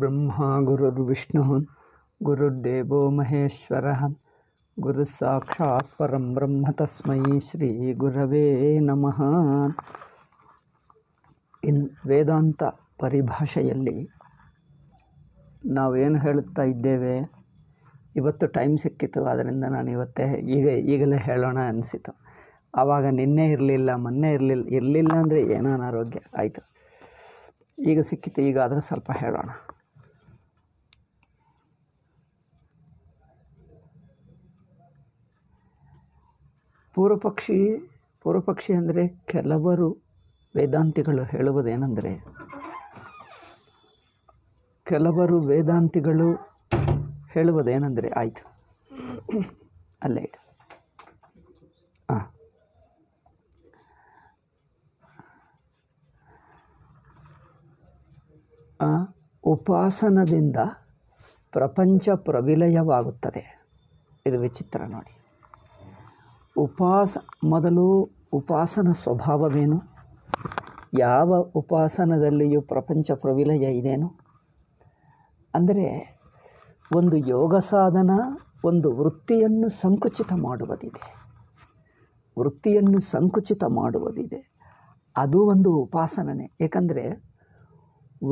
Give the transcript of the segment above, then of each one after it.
ಬ್ರಹ್ಮ ವಿಷ್ಣು ದೇವೋ ಮಹೇಶ್ವರ ಗುರು ಸಾಕ್ಷಾತ್ ಪರಂ ಬ್ರಹ್ಮ ತಸ್ಮೈ ಶ್ರೀ ಗುರವೇ ನಮಃ ಇನ್ ವೇದಾಂತ ಪರಿಭಾಷೆಯಲ್ಲಿ ನಾವೇನು ಹೇಳುತ್ತಾ ಇದ್ದೇವೆ ಇವತ್ತು ಟೈಮ್ ಸಿಕ್ಕಿತು ಅದರಿಂದ ನಾನು ಇವತ್ತೇ ಈಗ ಈಗಲೇ ಹೇಳೋಣ ಅನಿಸಿತು ಆವಾಗ ನಿನ್ನೆ ಇರಲಿಲ್ಲ ಮೊನ್ನೆ ಇರಲಿಲ್ಲ ಇರಲಿಲ್ಲ ಅಂದರೆ ಏನೋ ಅನಾರೋಗ್ಯ ಆಯಿತು ಈಗ ಸಿಕ್ಕಿತು ಈಗ ಆದರೆ ಸ್ವಲ್ಪ ಹೇಳೋಣ ಪೂರ್ವಪಕ್ಷಿ ಪೂರ್ವಪಕ್ಷಿ ಅಂದರೆ ಕೆಲವರು ವೇದಾಂತಿಗಳು ಹೇಳುವುದೇನೆಂದರೆ ಕೆಲವರು ವೇದಾಂತಿಗಳು ಹೇಳುವುದೇನೆಂದರೆ ಆಯಿತು ಅಲ್ಲೇ ಇಡು ಹಾಂ ಉಪಾಸನದಿಂದ ಪ್ರಪಂಚ ಪ್ರವಿಲಯವಾಗುತ್ತದೆ ಇದು ವಿಚಿತ್ರ ನೋಡಿ ಉಪಾಸ ಮೊದಲು ಉಪಾಸನ ಸ್ವಭಾವವೇನು ಯಾವ ಉಪಾಸನದಲ್ಲಿಯೂ ಪ್ರಪಂಚ ಪ್ರವಿಲಯ ಇದೇನು ಅಂದರೆ ಒಂದು ಯೋಗ ಸಾಧನ ಒಂದು ವೃತ್ತಿಯನ್ನು ಸಂಕುಚಿತ ಮಾಡುವುದಿದೆ ವೃತ್ತಿಯನ್ನು ಸಂಕುಚಿತ ಮಾಡುವುದಿದೆ ಅದು ಒಂದು ಉಪಾಸನನೇ ಏಕೆಂದರೆ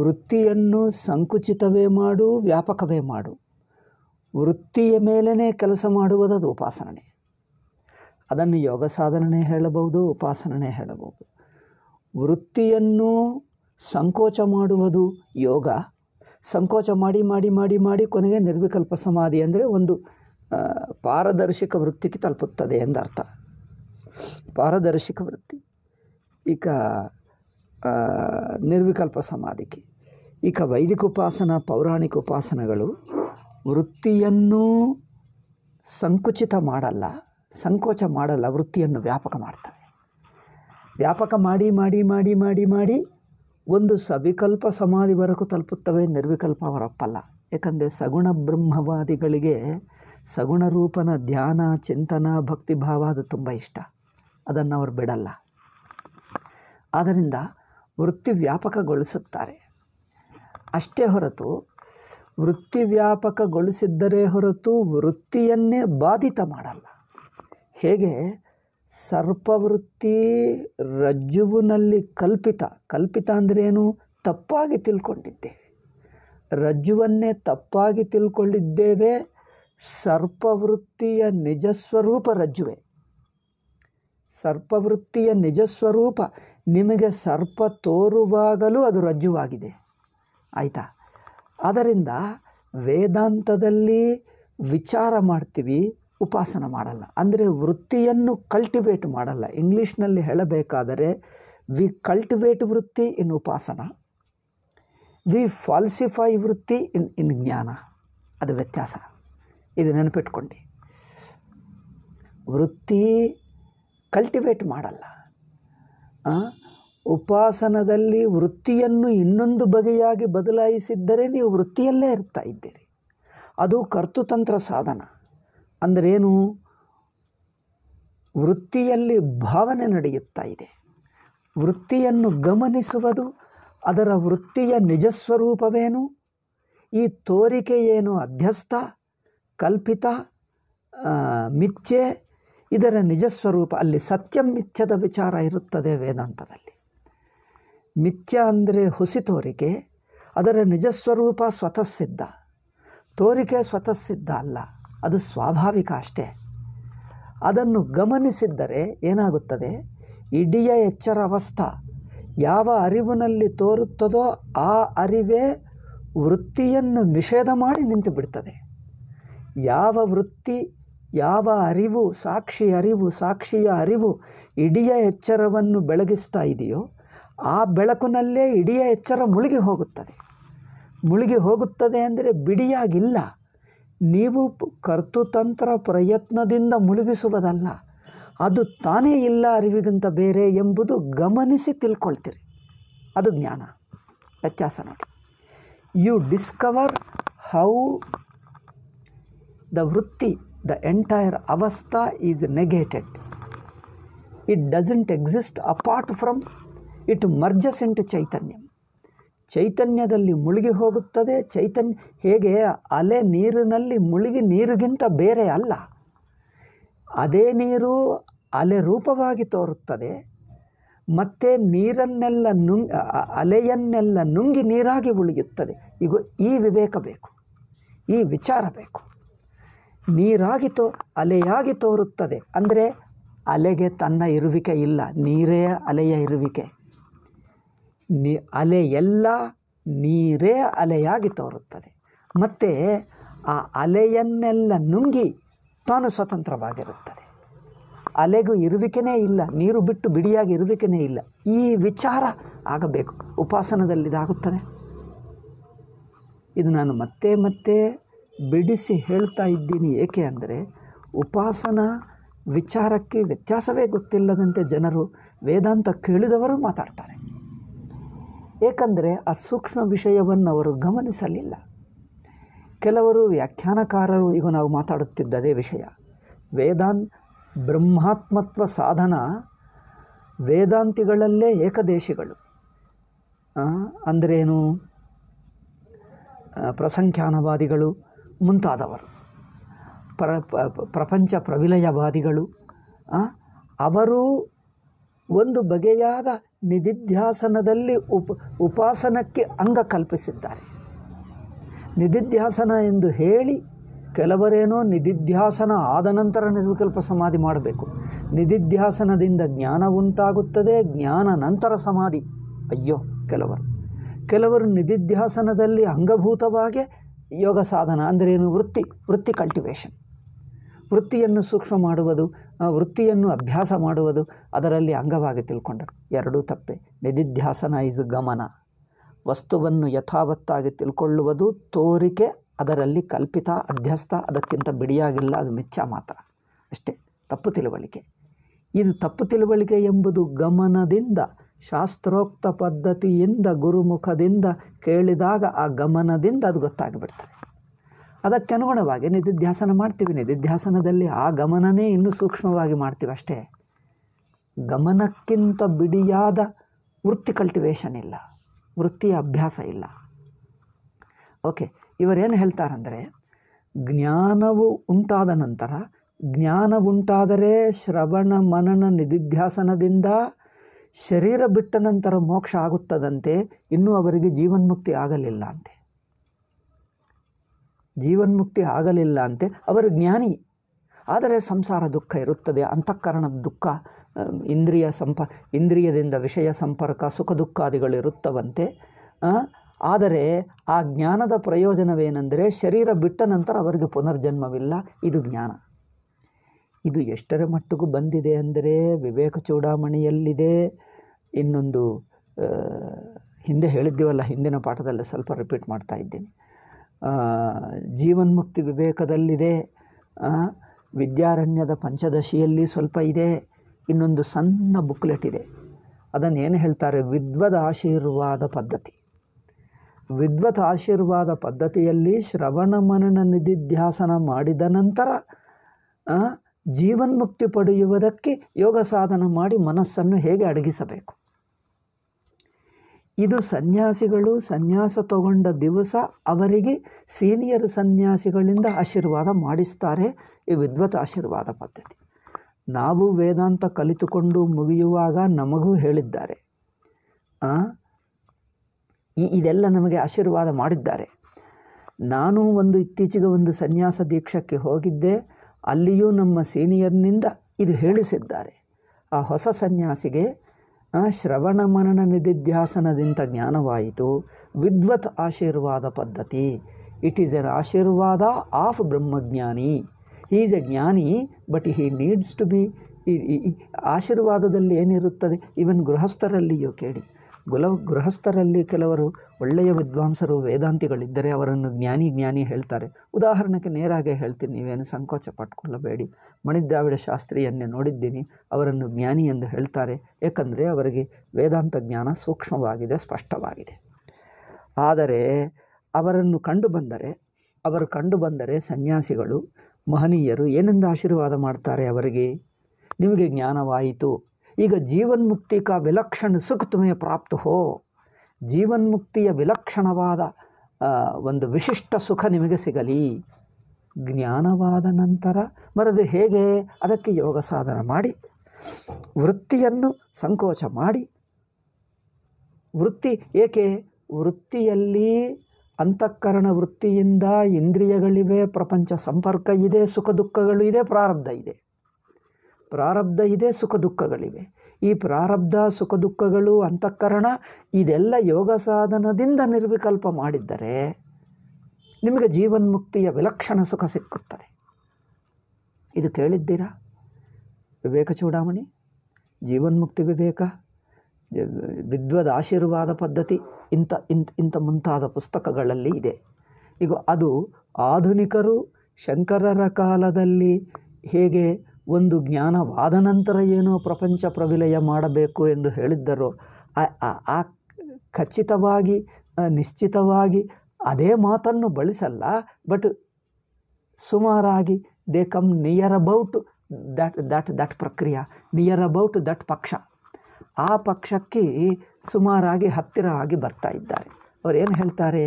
ವೃತ್ತಿಯನ್ನು ಸಂಕುಚಿತವೇ ಮಾಡು ವ್ಯಾಪಕವೇ ಮಾಡು ವೃತ್ತಿಯ ಮೇಲೇ ಕೆಲಸ ಮಾಡುವುದದು ಉಪಾಸನೆ ಅದನ್ನು ಯೋಗ ಸಾಧನೆ ಹೇಳಬಹುದು ಉಪಾಸನೆ ಹೇಳಬಹುದು ವೃತ್ತಿಯನ್ನು ಸಂಕೋಚ ಮಾಡುವುದು ಯೋಗ ಸಂಕೋಚ ಮಾಡಿ ಮಾಡಿ ಮಾಡಿ ಮಾಡಿ ಕೊನೆಗೆ ನಿರ್ವಿಕಲ್ಪ ಸಮಾಧಿ ಅಂದರೆ ಒಂದು ಪಾರದರ್ಶಕ ವೃತ್ತಿಗೆ ತಲುಪುತ್ತದೆ ಎಂದರ್ಥ ಪಾರದರ್ಶಕ ವೃತ್ತಿ ಈಗ ನಿರ್ವಿಕಲ್ಪ ಸಮಾಧಿಗೆ ಈಗ ವೈದಿಕ ಉಪಾಸನ ಪೌರಾಣಿಕ ಉಪಾಸನಗಳು ವೃತ್ತಿಯನ್ನು ಸಂಕುಚಿತ ಮಾಡಲ್ಲ ಸಂಕೋಚ ಮಾಡಲ್ಲ ವೃತ್ತಿಯನ್ನು ವ್ಯಾಪಕ ಮಾಡ್ತವೆ ವ್ಯಾಪಕ ಮಾಡಿ ಮಾಡಿ ಮಾಡಿ ಮಾಡಿ ಮಾಡಿ ಒಂದು ಸವಿಕಲ್ಪ ಸಮಾಧಿ ವರೆಗೂ ತಲುಪುತ್ತವೆ ನಿರ್ವಿಕಲ್ಪ ಅವರಪ್ಪಲ್ಲ ಯಾಕಂದರೆ ಸಗುಣ ಬ್ರಹ್ಮವಾದಿಗಳಿಗೆ ಸಗುಣ ರೂಪನ ಧ್ಯಾನ ಚಿಂತನ ಭಕ್ತಿಭಾವ ಅದು ತುಂಬ ಇಷ್ಟ ಅದನ್ನು ಅವರು ಬಿಡಲ್ಲ ಆದ್ದರಿಂದ ವೃತ್ತಿ ವ್ಯಾಪಕಗೊಳಿಸುತ್ತಾರೆ ಅಷ್ಟೇ ಹೊರತು ವೃತ್ತಿ ವ್ಯಾಪಕಗೊಳಿಸಿದ್ದರೆ ಹೊರತು ವೃತ್ತಿಯನ್ನೇ ಬಾಧಿತ ಮಾಡಲ್ಲ ಹೇಗೆ ಸರ್ಪವೃತ್ತಿ ರಜ್ಜುವಿನಲ್ಲಿ ಕಲ್ಪಿತ ಕಲ್ಪಿತ ಅಂದರೆ ಏನು ತಪ್ಪಾಗಿ ತಿಳ್ಕೊಂಡಿದ್ದೆ ರಜ್ಜುವನ್ನೇ ತಪ್ಪಾಗಿ ತಿಳ್ಕೊಂಡಿದ್ದೇವೆ ಸರ್ಪವೃತ್ತಿಯ ನಿಜಸ್ವರೂಪ ಸ್ವರೂಪ ರಜ್ಜುವೆ ಸರ್ಪವೃತ್ತಿಯ ನಿಜಸ್ವರೂಪ ನಿಮಗೆ ಸರ್ಪ ತೋರುವಾಗಲೂ ಅದು ರಜ್ಜುವಾಗಿದೆ ಆಯಿತಾ ಅದರಿಂದ ವೇದಾಂತದಲ್ಲಿ ವಿಚಾರ ಮಾಡ್ತೀವಿ ಉಪಾಸನ ಮಾಡಲ್ಲ ಅಂದರೆ ವೃತ್ತಿಯನ್ನು ಕಲ್ಟಿವೇಟ್ ಮಾಡಲ್ಲ ಇಂಗ್ಲೀಷ್ನಲ್ಲಿ ಹೇಳಬೇಕಾದರೆ ವಿ ಕಲ್ಟಿವೇಟ್ ವೃತ್ತಿ ಇನ್ ಉಪಾಸನ ವಿ ಫಾಲ್ಸಿಫೈ ವೃತ್ತಿ ಇನ್ ಇನ್ ಜ್ಞಾನ ಅದು ವ್ಯತ್ಯಾಸ ಇದು ನೆನಪಿಟ್ಕೊಂಡು ವೃತ್ತಿ ಕಲ್ಟಿವೇಟ್ ಮಾಡಲ್ಲ ಉಪಾಸನದಲ್ಲಿ ವೃತ್ತಿಯನ್ನು ಇನ್ನೊಂದು ಬಗೆಯಾಗಿ ಬದಲಾಯಿಸಿದ್ದರೆ ನೀವು ವೃತ್ತಿಯಲ್ಲೇ ಇರ್ತಾ ಇದ್ದೀರಿ ಅದು ಕರ್ತುತಂತ್ರ ಸಾಧನ ಅಂದರೇನು ವೃತ್ತಿಯಲ್ಲಿ ಭಾವನೆ ನಡೆಯುತ್ತಾ ಇದೆ ವೃತ್ತಿಯನ್ನು ಗಮನಿಸುವುದು ಅದರ ವೃತ್ತಿಯ ನಿಜಸ್ವರೂಪವೇನು ಈ ತೋರಿಕೆಯೇನು ಅಧ್ಯಸ್ಥ ಕಲ್ಪಿತ ಮಿಥ್ಯೆ ಇದರ ನಿಜಸ್ವರೂಪ ಅಲ್ಲಿ ಸತ್ಯ ಮಿಥ್ಯದ ವಿಚಾರ ಇರುತ್ತದೆ ವೇದಾಂತದಲ್ಲಿ ಮಿಥ್ಯ ಅಂದರೆ ಹುಸಿ ತೋರಿಕೆ ಅದರ ನಿಜಸ್ವರೂಪ ಸ್ವತಃಸಿದ್ಧ ತೋರಿಕೆ ಸ್ವತಃಸಿದ್ಧ ಅಲ್ಲ ಅದು ಸ್ವಾಭಾವಿಕ ಅಷ್ಟೇ ಅದನ್ನು ಗಮನಿಸಿದ್ದರೆ ಏನಾಗುತ್ತದೆ ಇಡಿಯ ಎಚ್ಚರ ಅವಸ್ಥಾ ಯಾವ ಅರಿವಿನಲ್ಲಿ ತೋರುತ್ತದೋ ಆ ಅರಿವೇ ವೃತ್ತಿಯನ್ನು ನಿಷೇಧ ಮಾಡಿ ನಿಂತು ಬಿಡ್ತದೆ ಯಾವ ವೃತ್ತಿ ಯಾವ ಅರಿವು ಸಾಕ್ಷಿ ಅರಿವು ಸಾಕ್ಷಿಯ ಅರಿವು ಇಡಿಯ ಎಚ್ಚರವನ್ನು ಬೆಳಗಿಸ್ತಾ ಇದೆಯೋ ಆ ಬೆಳಕಿನಲ್ಲೇ ಇಡಿಯ ಎಚ್ಚರ ಮುಳುಗಿ ಹೋಗುತ್ತದೆ ಮುಳುಗಿ ಹೋಗುತ್ತದೆ ಅಂದರೆ ಬಿಡಿಯಾಗಿಲ್ಲ ನೀವು ಕರ್ತುತಂತ್ರ ಪ್ರಯತ್ನದಿಂದ ಮುಳುಗಿಸುವುದಲ್ಲ ಅದು ತಾನೇ ಇಲ್ಲ ಅರಿವಿಗಿಂತ ಬೇರೆ ಎಂಬುದು ಗಮನಿಸಿ ತಿಳ್ಕೊಳ್ತೀರಿ ಅದು ಜ್ಞಾನ ವ್ಯತ್ಯಾಸ ನೋಡಿ ಯು ಡಿಸ್ಕವರ್ ಹೌ ದ ವೃತ್ತಿ ದ ಎಂಟೈರ್ ಅವಸ್ಥಾ is negated it doesn't exist apart from it merges into ಚೈತನ್ಯಂ ಚೈತನ್ಯದಲ್ಲಿ ಮುಳುಗಿ ಹೋಗುತ್ತದೆ ಚೈತನ್ಯ ಹೇಗೆ ಅಲೆ ನೀರಿನಲ್ಲಿ ಮುಳುಗಿ ನೀರಿಗಿಂತ ಬೇರೆ ಅಲ್ಲ ಅದೇ ನೀರು ಅಲೆ ರೂಪವಾಗಿ ತೋರುತ್ತದೆ ಮತ್ತೆ ನೀರನ್ನೆಲ್ಲ ನುಂಗ್ ಅಲೆಯನ್ನೆಲ್ಲ ನುಂಗಿ ನೀರಾಗಿ ಉಳಿಯುತ್ತದೆ ಈಗ ಈ ವಿವೇಕ ಬೇಕು ಈ ವಿಚಾರ ಬೇಕು ನೀರಾಗಿ ತೋ ಅಲೆಯಾಗಿ ತೋರುತ್ತದೆ ಅಂದರೆ ಅಲೆಗೆ ತನ್ನ ಇರುವಿಕೆ ಇಲ್ಲ ನೀರೇ ಅಲೆಯ ಇರುವಿಕೆ ನೀ ಅಲೆ ಎಲ್ಲ ನೀರೇ ಅಲೆಯಾಗಿ ತೋರುತ್ತದೆ ಮತ್ತು ಆ ಅಲೆಯನ್ನೆಲ್ಲ ನುಂಗಿ ತಾನು ಸ್ವತಂತ್ರವಾಗಿರುತ್ತದೆ ಅಲೆಗೂ ಇರುವಿಕೆನೇ ಇಲ್ಲ ನೀರು ಬಿಟ್ಟು ಬಿಡಿಯಾಗಿ ಇರುವಿಕೆನೇ ಇಲ್ಲ ಈ ವಿಚಾರ ಆಗಬೇಕು ಉಪಾಸನದಲ್ಲಿ ಇದಾಗುತ್ತದೆ ಇದು ನಾನು ಮತ್ತೆ ಮತ್ತೆ ಬಿಡಿಸಿ ಹೇಳ್ತಾ ಇದ್ದೀನಿ ಏಕೆ ಅಂದರೆ ಉಪಾಸನ ವಿಚಾರಕ್ಕೆ ವ್ಯತ್ಯಾಸವೇ ಗೊತ್ತಿಲ್ಲದಂತೆ ಜನರು ವೇದಾಂತ ಕೇಳಿದವರು ಮಾತಾಡ್ತಾರೆ ಏಕೆಂದರೆ ಆ ಸೂಕ್ಷ್ಮ ವಿಷಯವನ್ನು ಅವರು ಗಮನಿಸಲಿಲ್ಲ ಕೆಲವರು ವ್ಯಾಖ್ಯಾನಕಾರರು ಈಗ ನಾವು ಮಾತಾಡುತ್ತಿದ್ದದೇ ವಿಷಯ ವೇದಾನ್ ಬ್ರಹ್ಮಾತ್ಮತ್ವ ಸಾಧನ ವೇದಾಂತಿಗಳಲ್ಲೇ ಏಕದೇಶಿಗಳು ಅಂದ್ರೇನು ಪ್ರಸಂಖ್ಯಾನವಾದಿಗಳು ಮುಂತಾದವರು ಪ್ರ ಪ್ರಪಂಚ ಪ್ರವಿಲಯವಾದಿಗಳು ಅವರು ಒಂದು ಬಗೆಯಾದ ನಿಧಿಧ್ಯಾಸನದಲ್ಲಿ ಉಪ ಉಪಾಸನಕ್ಕೆ ಅಂಗ ಕಲ್ಪಿಸಿದ್ದಾರೆ ನಿಧಿಧ್ಯಾಸನ ಎಂದು ಹೇಳಿ ಕೆಲವರೇನೋ ನಿಧಿಧ್ಯಾಸನ ಆದ ನಂತರ ನಿರ್ವಿಕಲ್ಪ ಸಮಾಧಿ ಮಾಡಬೇಕು ನಿಧಿಧ್ಯಾಸನದಿಂದ ಜ್ಞಾನ ಉಂಟಾಗುತ್ತದೆ ಜ್ಞಾನ ನಂತರ ಸಮಾಧಿ ಅಯ್ಯೋ ಕೆಲವರು ಕೆಲವರು ನಿಧಿಧ್ಯಾಸನದಲ್ಲಿ ಅಂಗಭೂತವಾಗಿ ಯೋಗ ಸಾಧನ ಅಂದರೆ ಏನು ವೃತ್ತಿ ವೃತ್ತಿ ಕಲ್ಟಿವೇಷನ್ ವೃತ್ತಿಯನ್ನು ಸೂಕ್ಷ್ಮ ಮಾಡುವುದು ವೃತ್ತಿಯನ್ನು ಅಭ್ಯಾಸ ಮಾಡುವುದು ಅದರಲ್ಲಿ ಅಂಗವಾಗಿ ತಿಳ್ಕೊಂಡರು ಎರಡೂ ತಪ್ಪೆ ನಿಧಿಧ್ಯಾಸನ ಇಸ್ ಗಮನ ವಸ್ತುವನ್ನು ಯಥಾವತ್ತಾಗಿ ತಿಳ್ಕೊಳ್ಳುವುದು ತೋರಿಕೆ ಅದರಲ್ಲಿ ಕಲ್ಪಿತ ಅಧ್ಯಸ್ಥ ಅದಕ್ಕಿಂತ ಬಿಡಿಯಾಗಿಲ್ಲ ಅದು ಮಿಥ್ಯ ಮಾತ್ರ ಅಷ್ಟೇ ತಪ್ಪು ತಿಳುವಳಿಕೆ ಇದು ತಪ್ಪು ತಿಳುವಳಿಕೆ ಎಂಬುದು ಗಮನದಿಂದ ಶಾಸ್ತ್ರೋಕ್ತ ಪದ್ಧತಿಯಿಂದ ಗುರುಮುಖದಿಂದ ಕೇಳಿದಾಗ ಆ ಗಮನದಿಂದ ಅದು ಗೊತ್ತಾಗಿಬಿಡ್ತದೆ ಅದಕ್ಕೆ ಅನುಗುಣವಾಗಿ ನಿಧಿಧ್ಯಾಸನ ಮಾಡ್ತೀವಿ ನಿಧಿಧ್ಯಾಸನದಲ್ಲಿ ಆ ಗಮನನೇ ಇನ್ನೂ ಸೂಕ್ಷ್ಮವಾಗಿ ಮಾಡ್ತೀವಿ ಅಷ್ಟೇ ಗಮನಕ್ಕಿಂತ ಬಿಡಿಯಾದ ವೃತ್ತಿ ಕಲ್ಟಿವೇಶನ್ ಇಲ್ಲ ವೃತ್ತಿಯ ಅಭ್ಯಾಸ ಇಲ್ಲ ಓಕೆ ಇವರೇನು ಹೇಳ್ತಾರಂದರೆ ಜ್ಞಾನವು ಉಂಟಾದ ನಂತರ ಜ್ಞಾನವುಂಟಾದರೆ ಶ್ರವಣ ಮನನ ನಿಧಿಧ್ಯಾಸನದಿಂದ ಶರೀರ ಬಿಟ್ಟ ನಂತರ ಮೋಕ್ಷ ಆಗುತ್ತದಂತೆ ಇನ್ನೂ ಅವರಿಗೆ ಜೀವನ್ಮುಕ್ತಿ ಆಗಲಿಲ್ಲ ಅಂತೆ ಜೀವನ್ಮುಕ್ತಿ ಆಗಲಿಲ್ಲ ಅಂತೆ ಅವರು ಜ್ಞಾನಿ ಆದರೆ ಸಂಸಾರ ದುಃಖ ಇರುತ್ತದೆ ಅಂತಃಕರಣದ ದುಃಖ ಇಂದ್ರಿಯ ಸಂಪ ಇಂದ್ರಿಯದಿಂದ ವಿಷಯ ಸಂಪರ್ಕ ಸುಖ ಇರುತ್ತವಂತೆ ಆದರೆ ಆ ಜ್ಞಾನದ ಪ್ರಯೋಜನವೇನೆಂದರೆ ಶರೀರ ಬಿಟ್ಟ ನಂತರ ಅವರಿಗೆ ಪುನರ್ಜನ್ಮವಿಲ್ಲ ಇದು ಜ್ಞಾನ ಇದು ಎಷ್ಟರ ಮಟ್ಟಿಗೂ ಬಂದಿದೆ ಅಂದರೆ ವಿವೇಕ ಚೂಡಾಮಣಿಯಲ್ಲಿದೆ ಇನ್ನೊಂದು ಹಿಂದೆ ಹೇಳಿದ್ದೀವಲ್ಲ ಹಿಂದಿನ ಪಾಠದಲ್ಲಿ ಸ್ವಲ್ಪ ರಿಪೀಟ್ ಮಾಡ್ತಾ ಇದ್ದೀನಿ ಜೀವನ್ಮುಕ್ತಿ ವಿವೇಕದಲ್ಲಿದೆ ವಿದ್ಯಾರಣ್ಯದ ಪಂಚದಶಿಯಲ್ಲಿ ಸ್ವಲ್ಪ ಇದೆ ಇನ್ನೊಂದು ಸಣ್ಣ ಬುಕ್ಲೆಟ್ ಇದೆ ಅದನ್ನು ಏನು ಹೇಳ್ತಾರೆ ವಿದ್ವದ ಆಶೀರ್ವಾದ ಪದ್ಧತಿ ವಿದ್ವತ್ ಆಶೀರ್ವಾದ ಪದ್ಧತಿಯಲ್ಲಿ ಶ್ರವಣ ಮನನ ನಿಧಿಧ್ಯಾಸನ ಮಾಡಿದ ನಂತರ ಜೀವನ್ಮುಕ್ತಿ ಪಡೆಯುವುದಕ್ಕೆ ಯೋಗ ಸಾಧನ ಮಾಡಿ ಮನಸ್ಸನ್ನು ಹೇಗೆ ಅಡಗಿಸಬೇಕು ಇದು ಸನ್ಯಾಸಿಗಳು ಸನ್ಯಾಸ ತಗೊಂಡ ದಿವಸ ಅವರಿಗೆ ಸೀನಿಯರ್ ಸನ್ಯಾಸಿಗಳಿಂದ ಆಶೀರ್ವಾದ ಮಾಡಿಸ್ತಾರೆ ಈ ವಿದ್ವತ್ ಆಶೀರ್ವಾದ ಪದ್ಧತಿ ನಾವು ವೇದಾಂತ ಕಲಿತುಕೊಂಡು ಮುಗಿಯುವಾಗ ನಮಗೂ ಹೇಳಿದ್ದಾರೆ ಈ ಇದೆಲ್ಲ ನಮಗೆ ಆಶೀರ್ವಾದ ಮಾಡಿದ್ದಾರೆ ನಾನು ಒಂದು ಇತ್ತೀಚೆಗೆ ಒಂದು ಸನ್ಯಾಸ ದೀಕ್ಷಕ್ಕೆ ಹೋಗಿದ್ದೆ ಅಲ್ಲಿಯೂ ನಮ್ಮ ಸೀನಿಯರ್ನಿಂದ ಇದು ಹೇಳಿಸಿದ್ದಾರೆ ಆ ಹೊಸ ಸನ್ಯಾಸಿಗೆ ಶ್ರವಣ ಮನನ ನಿಧಿಧ್ಯಾಸನದಿಂದ ಜ್ಞಾನವಾಯಿತು ವಿದ್ವತ್ ಆಶೀರ್ವಾದ ಪದ್ಧತಿ ಇಟ್ ಈಸ್ ಎನ್ ಆಶೀರ್ವಾದ ಆಫ್ ಬ್ರಹ್ಮಜ್ಞಾನಿ ಈಸ್ ಎ ಜ್ಞಾನಿ but he needs to be ಆಶೀರ್ವಾದದಲ್ಲಿ ಏನಿರುತ್ತದೆ ಇವನ್ ಗೃಹಸ್ಥರಲ್ಲಿಯೂ ಕೇಳಿ ಗುಲ ಗೃಹಸ್ಥರಲ್ಲಿ ಕೆಲವರು ಒಳ್ಳೆಯ ವಿದ್ವಾಂಸರು ವೇದಾಂತಿಗಳಿದ್ದರೆ ಅವರನ್ನು ಜ್ಞಾನಿ ಜ್ಞಾನಿ ಹೇಳ್ತಾರೆ ಉದಾಹರಣೆಗೆ ನೇರಾಗೆ ಹೇಳ್ತೀನಿ ನೀವೇನು ಸಂಕೋಚ ಪಟ್ಕೊಳ್ಳಬೇಡಿ ಮಣಿದ್ರಾವಿಡ ಶಾಸ್ತ್ರಿಯನ್ನೇ ನೋಡಿದ್ದೀನಿ ಅವರನ್ನು ಜ್ಞಾನಿ ಎಂದು ಹೇಳ್ತಾರೆ ಏಕೆಂದರೆ ಅವರಿಗೆ ವೇದಾಂತ ಜ್ಞಾನ ಸೂಕ್ಷ್ಮವಾಗಿದೆ ಸ್ಪಷ್ಟವಾಗಿದೆ ಆದರೆ ಅವರನ್ನು ಕಂಡು ಬಂದರೆ ಅವರು ಕಂಡು ಬಂದರೆ ಸನ್ಯಾಸಿಗಳು ಮಹನೀಯರು ಏನೆಂದು ಆಶೀರ್ವಾದ ಮಾಡ್ತಾರೆ ಅವರಿಗೆ ನಿಮಗೆ ಜ್ಞಾನವಾಯಿತು ಈಗ ಜೀವನ್ ವಿಲಕ್ಷಣ ಸುಖ ತುಮೆಯ ಪ್ರಾಪ್ತ ಹೋ ಜೀವನ್ಮುಕ್ತಿಯ ವಿಲಕ್ಷಣವಾದ ಒಂದು ವಿಶಿಷ್ಟ ಸುಖ ನಿಮಗೆ ಸಿಗಲಿ ಜ್ಞಾನವಾದ ನಂತರ ಮರದು ಹೇಗೆ ಅದಕ್ಕೆ ಯೋಗ ಸಾಧನ ಮಾಡಿ ವೃತ್ತಿಯನ್ನು ಸಂಕೋಚ ಮಾಡಿ ವೃತ್ತಿ ಏಕೆ ವೃತ್ತಿಯಲ್ಲಿ ಅಂತಃಕರಣ ವೃತ್ತಿಯಿಂದ ಇಂದ್ರಿಯಗಳಿವೆ ಪ್ರಪಂಚ ಸಂಪರ್ಕ ಇದೆ ಸುಖ ದುಃಖಗಳು ಇದೆ ಪ್ರಾರಬ್ಧ ಇದೆ ಪ್ರಾರಬ್ಧ ಇದೆ ಸುಖ ದುಃಖಗಳಿವೆ ಈ ಪ್ರಾರಬ್ಧ ಸುಖ ದುಃಖಗಳು ಅಂತಃಕರಣ ಇದೆಲ್ಲ ಯೋಗ ಸಾಧನದಿಂದ ನಿರ್ವಿಕಲ್ಪ ಮಾಡಿದ್ದರೆ ನಿಮಗೆ ಜೀವನ್ಮುಕ್ತಿಯ ವಿಲಕ್ಷಣ ಸುಖ ಸಿಕ್ಕುತ್ತದೆ ಇದು ಕೇಳಿದ್ದೀರಾ ವಿವೇಕ ಚೂಡಾಮಣಿ ಜೀವನ್ಮುಕ್ತಿ ವಿವೇಕ ವಿದ್ವದ ಆಶೀರ್ವಾದ ಪದ್ಧತಿ ಇಂಥ ಇಂಥ ಇಂಥ ಮುಂತಾದ ಪುಸ್ತಕಗಳಲ್ಲಿ ಇದೆ ಈಗ ಅದು ಆಧುನಿಕರು ಶಂಕರರ ಕಾಲದಲ್ಲಿ ಹೇಗೆ ಒಂದು ಜ್ಞಾನವಾದ ನಂತರ ಏನು ಪ್ರಪಂಚ ಪ್ರವಿಲಯ ಮಾಡಬೇಕು ಎಂದು ಹೇಳಿದ್ದರು ಆ ಖಚಿತವಾಗಿ ನಿಶ್ಚಿತವಾಗಿ ಅದೇ ಮಾತನ್ನು ಬಳಸಲ್ಲ ಬಟ್ ಸುಮಾರಾಗಿ they come near about that that that ಪ್ರಕ್ರಿಯೆ ನಿಯರ್ ಅಬೌಟ್ ದಟ್ ಪಕ್ಷ ಆ ಪಕ್ಷಕ್ಕೆ ಸುಮಾರಾಗಿ ಹತ್ತಿರ ಆಗಿ ಬರ್ತಾ ಇದ್ದಾರೆ ಅವರೇನು ಹೇಳ್ತಾರೆ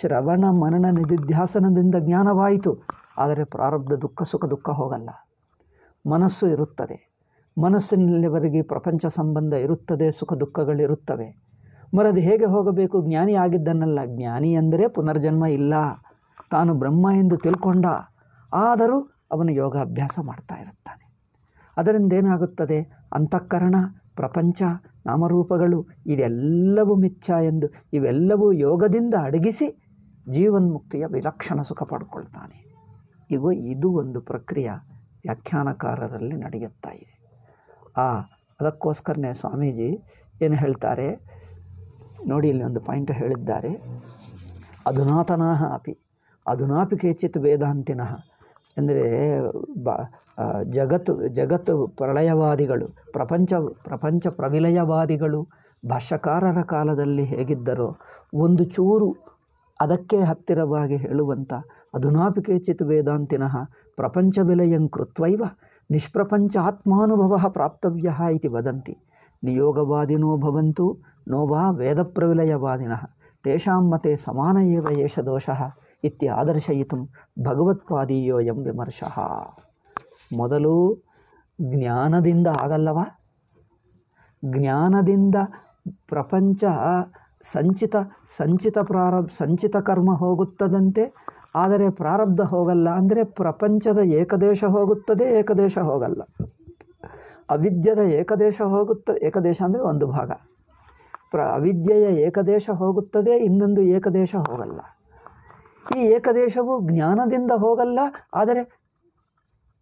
ಶ್ರವಣ ಮನನ ನಿಧಿಧ್ಯಾಸನದಿಂದ ಜ್ಞಾನವಾಯಿತು ಆದರೆ ಪ್ರಾರಬ್ಧ ದುಃಖ ಸುಖ ದುಃಖ ಹೋಗಲ್ಲ ಮನಸ್ಸು ಇರುತ್ತದೆ ಮನಸ್ಸಿನಲ್ಲಿವರೆಗೆ ಪ್ರಪಂಚ ಸಂಬಂಧ ಇರುತ್ತದೆ ಸುಖ ದುಃಖಗಳಿರುತ್ತವೆ ಮರದು ಹೇಗೆ ಹೋಗಬೇಕು ಜ್ಞಾನಿ ಆಗಿದ್ದನ್ನಲ್ಲ ಜ್ಞಾನಿ ಅಂದರೆ ಪುನರ್ಜನ್ಮ ಇಲ್ಲ ತಾನು ಬ್ರಹ್ಮ ಎಂದು ತಿಳ್ಕೊಂಡ ಆದರೂ ಅವನು ಯೋಗಾಭ್ಯಾಸ ಮಾಡ್ತಾ ಇರುತ್ತಾನೆ ಅದರಿಂದ ಏನಾಗುತ್ತದೆ ಅಂತಃಕರಣ ಪ್ರಪಂಚ ನಾಮರೂಪಗಳು ಇದೆಲ್ಲವೂ ಮಿಥ್ಯ ಎಂದು ಇವೆಲ್ಲವೂ ಯೋಗದಿಂದ ಅಡಗಿಸಿ ಜೀವನ್ಮುಕ್ತಿಯ ವಿಲಕ್ಷಣ ಸುಖ ಪಡ್ಕೊಳ್ತಾನೆ ಇವು ಇದು ಒಂದು ಪ್ರಕ್ರಿಯೆ ವ್ಯಾಖ್ಯಾನಕಾರರಲ್ಲಿ ನಡೆಯುತ್ತಾ ಇದೆ ಆ ಅದಕ್ಕೋಸ್ಕರನೇ ಸ್ವಾಮೀಜಿ ಏನು ಹೇಳ್ತಾರೆ ನೋಡಿ ಇಲ್ಲಿ ಒಂದು ಪಾಯಿಂಟ್ ಹೇಳಿದ್ದಾರೆ ಅಧುನಾತನಃ ಅಪಿ ಅಧುನಾಪಿ ಕೇಚಿತ್ ವೇದಾಂತಿನಃ ಅಂದರೆ ಬ ಜಗತ್ತು ಜಗತ್ತು ಪ್ರಳಯವಾದಿಗಳು ಪ್ರಪಂಚ ಪ್ರಪಂಚ ಪ್ರವಿಲಯವಾದಿಗಳು ಭಾಷಕಾರರ ಕಾಲದಲ್ಲಿ ಹೇಗಿದ್ದರೋ ಒಂದು ಚೂರು ಅದಕ್ಕೆ ಹತ್ತಿರವಾಗಿ ಹೇಳುವಂಥ ಅಧುನಾಪಿ ಕೇಚಿತ್ ಪ್ರಪಂಚ ವಿಲಯಂ ಕೃತ್ವೈವ ಆತ್ಮನುಭವ ಪ್ರಾಪ್ತವ್ಯ ಇತಿ ವದಂತಿ ನಿಯೋಗವಾದಿನೋ ಭವಂತು ನೋ ವಾ ವೇದಪ್ರವಿಲಯವಾದಿನಃ ತೇಷಾಂ ಮತೆ ಸಮಾನ ಏವ ಏಷ ದೋಷಃ ಇತ್ಯಾದರ್ಶಯಿತು ಭಗವತ್ಪಾದೀಯೋಯಂ ವಿಮರ್ಶಃ ಮೊದಲು ಜ್ಞಾನದಿಂದ ಆಗಲ್ಲವಾ ಜ್ಞಾನದಿಂದ ಪ್ರಪಂಚ ಸಂಚಿತ ಸಂಚಿತ ಪ್ರಾರಂಭ ಸಂಚಿತ ಕರ್ಮ ಹೋಗುತ್ತದಂತೆ ಆದರೆ ಪ್ರಾರಬ್ಧ ಹೋಗಲ್ಲ ಅಂದರೆ ಪ್ರಪಂಚದ ಏಕದೇಶ ಹೋಗುತ್ತದೆ ಏಕದೇಶ ಹೋಗಲ್ಲ ಅವಿದ್ಯದ ಏಕದೇಶ ಹೋಗುತ್ತದೆ ಏಕದೇಶ ಅಂದರೆ ಒಂದು ಭಾಗ ಪ್ರ ಅವಿದ್ಯೆಯ ಏಕದೇಶ ಹೋಗುತ್ತದೆ ಇನ್ನೊಂದು ಏಕದೇಶ ಹೋಗಲ್ಲ ಈ ಏಕದೇಶವು ಜ್ಞಾನದಿಂದ ಹೋಗಲ್ಲ ಆದರೆ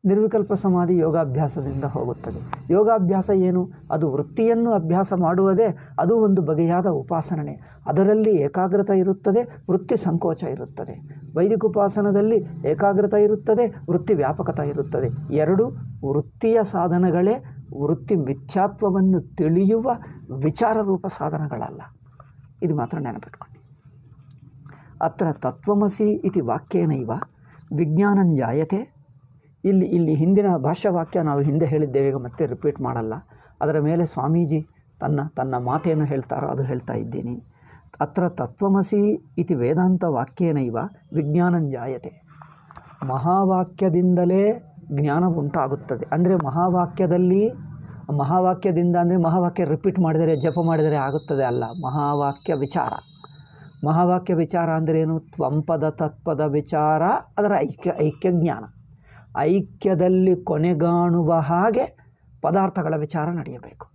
ನಿರ್ವಿಕಲ್ಪ ಸಮಾಧಿ ಯೋಗಾಭ್ಯಾಸದಿಂದ ಹೋಗುತ್ತದೆ ಯೋಗಾಭ್ಯಾಸ ಏನು ಅದು ವೃತ್ತಿಯನ್ನು ಅಭ್ಯಾಸ ಮಾಡುವುದೇ ಅದು ಒಂದು ಬಗೆಯಾದ ಉಪಾಸನೆ ಅದರಲ್ಲಿ ಏಕಾಗ್ರತೆ ಇರುತ್ತದೆ ವೃತ್ತಿ ಸಂಕೋಚ ಇರುತ್ತದೆ ವೈದಿಕ ಉಪಾಸನದಲ್ಲಿ ಏಕಾಗ್ರತೆ ಇರುತ್ತದೆ ವೃತ್ತಿ ವ್ಯಾಪಕತೆ ಇರುತ್ತದೆ ಎರಡು ವೃತ್ತಿಯ ಸಾಧನಗಳೇ ವೃತ್ತಿ ಮಿಥ್ಯಾತ್ವವನ್ನು ತಿಳಿಯುವ ವಿಚಾರ ರೂಪ ಸಾಧನಗಳಲ್ಲ ಇದು ಮಾತ್ರ ನೆನಪಿಟ್ಕೊಂಡು ಅತ್ರ ತತ್ವಮಸಿ ಇತಿ ವಾಕ್ಯೇನೈವ ವಿಜ್ಞಾನಂಜಾಯತೆ ಇಲ್ಲಿ ಇಲ್ಲಿ ಹಿಂದಿನ ವಾಕ್ಯ ನಾವು ಹಿಂದೆ ಹೇಳಿದ್ದೇವೆ ಈಗ ಮತ್ತೆ ರಿಪೀಟ್ ಮಾಡಲ್ಲ ಅದರ ಮೇಲೆ ಸ್ವಾಮೀಜಿ ತನ್ನ ತನ್ನ ಮಾತೇನು ಹೇಳ್ತಾರೋ ಅದು ಹೇಳ್ತಾ ಇದ್ದೀನಿ ಅತ್ರ ತತ್ವಮಸಿ ಇತಿ ವೇದಾಂತ ವಾಕ್ಯೇನ ಇವ ವಿಜ್ಞಾನಂಜಾಯತೆ ಮಹಾವಾಕ್ಯದಿಂದಲೇ ಜ್ಞಾನ ಉಂಟಾಗುತ್ತದೆ ಅಂದರೆ ಮಹಾವಾಕ್ಯದಲ್ಲಿ ಮಹಾವಾಕ್ಯದಿಂದ ಅಂದರೆ ಮಹಾವಾಕ್ಯ ರಿಪೀಟ್ ಮಾಡಿದರೆ ಜಪ ಮಾಡಿದರೆ ಆಗುತ್ತದೆ ಅಲ್ಲ ಮಹಾವಾಕ್ಯ ವಿಚಾರ ಮಹಾವಾಕ್ಯ ವಿಚಾರ ಅಂದ್ರೇನು ತ್ವಂಪದ ತತ್ಪದ ವಿಚಾರ ಅದರ ಐಕ್ಯ ಐಕ್ಯ ಜ್ಞಾನ ಐಕ್ಯದಲ್ಲಿ ಕೊನೆಗಾಣುವ ಹಾಗೆ ಪದಾರ್ಥಗಳ ವಿಚಾರ ನಡೆಯಬೇಕು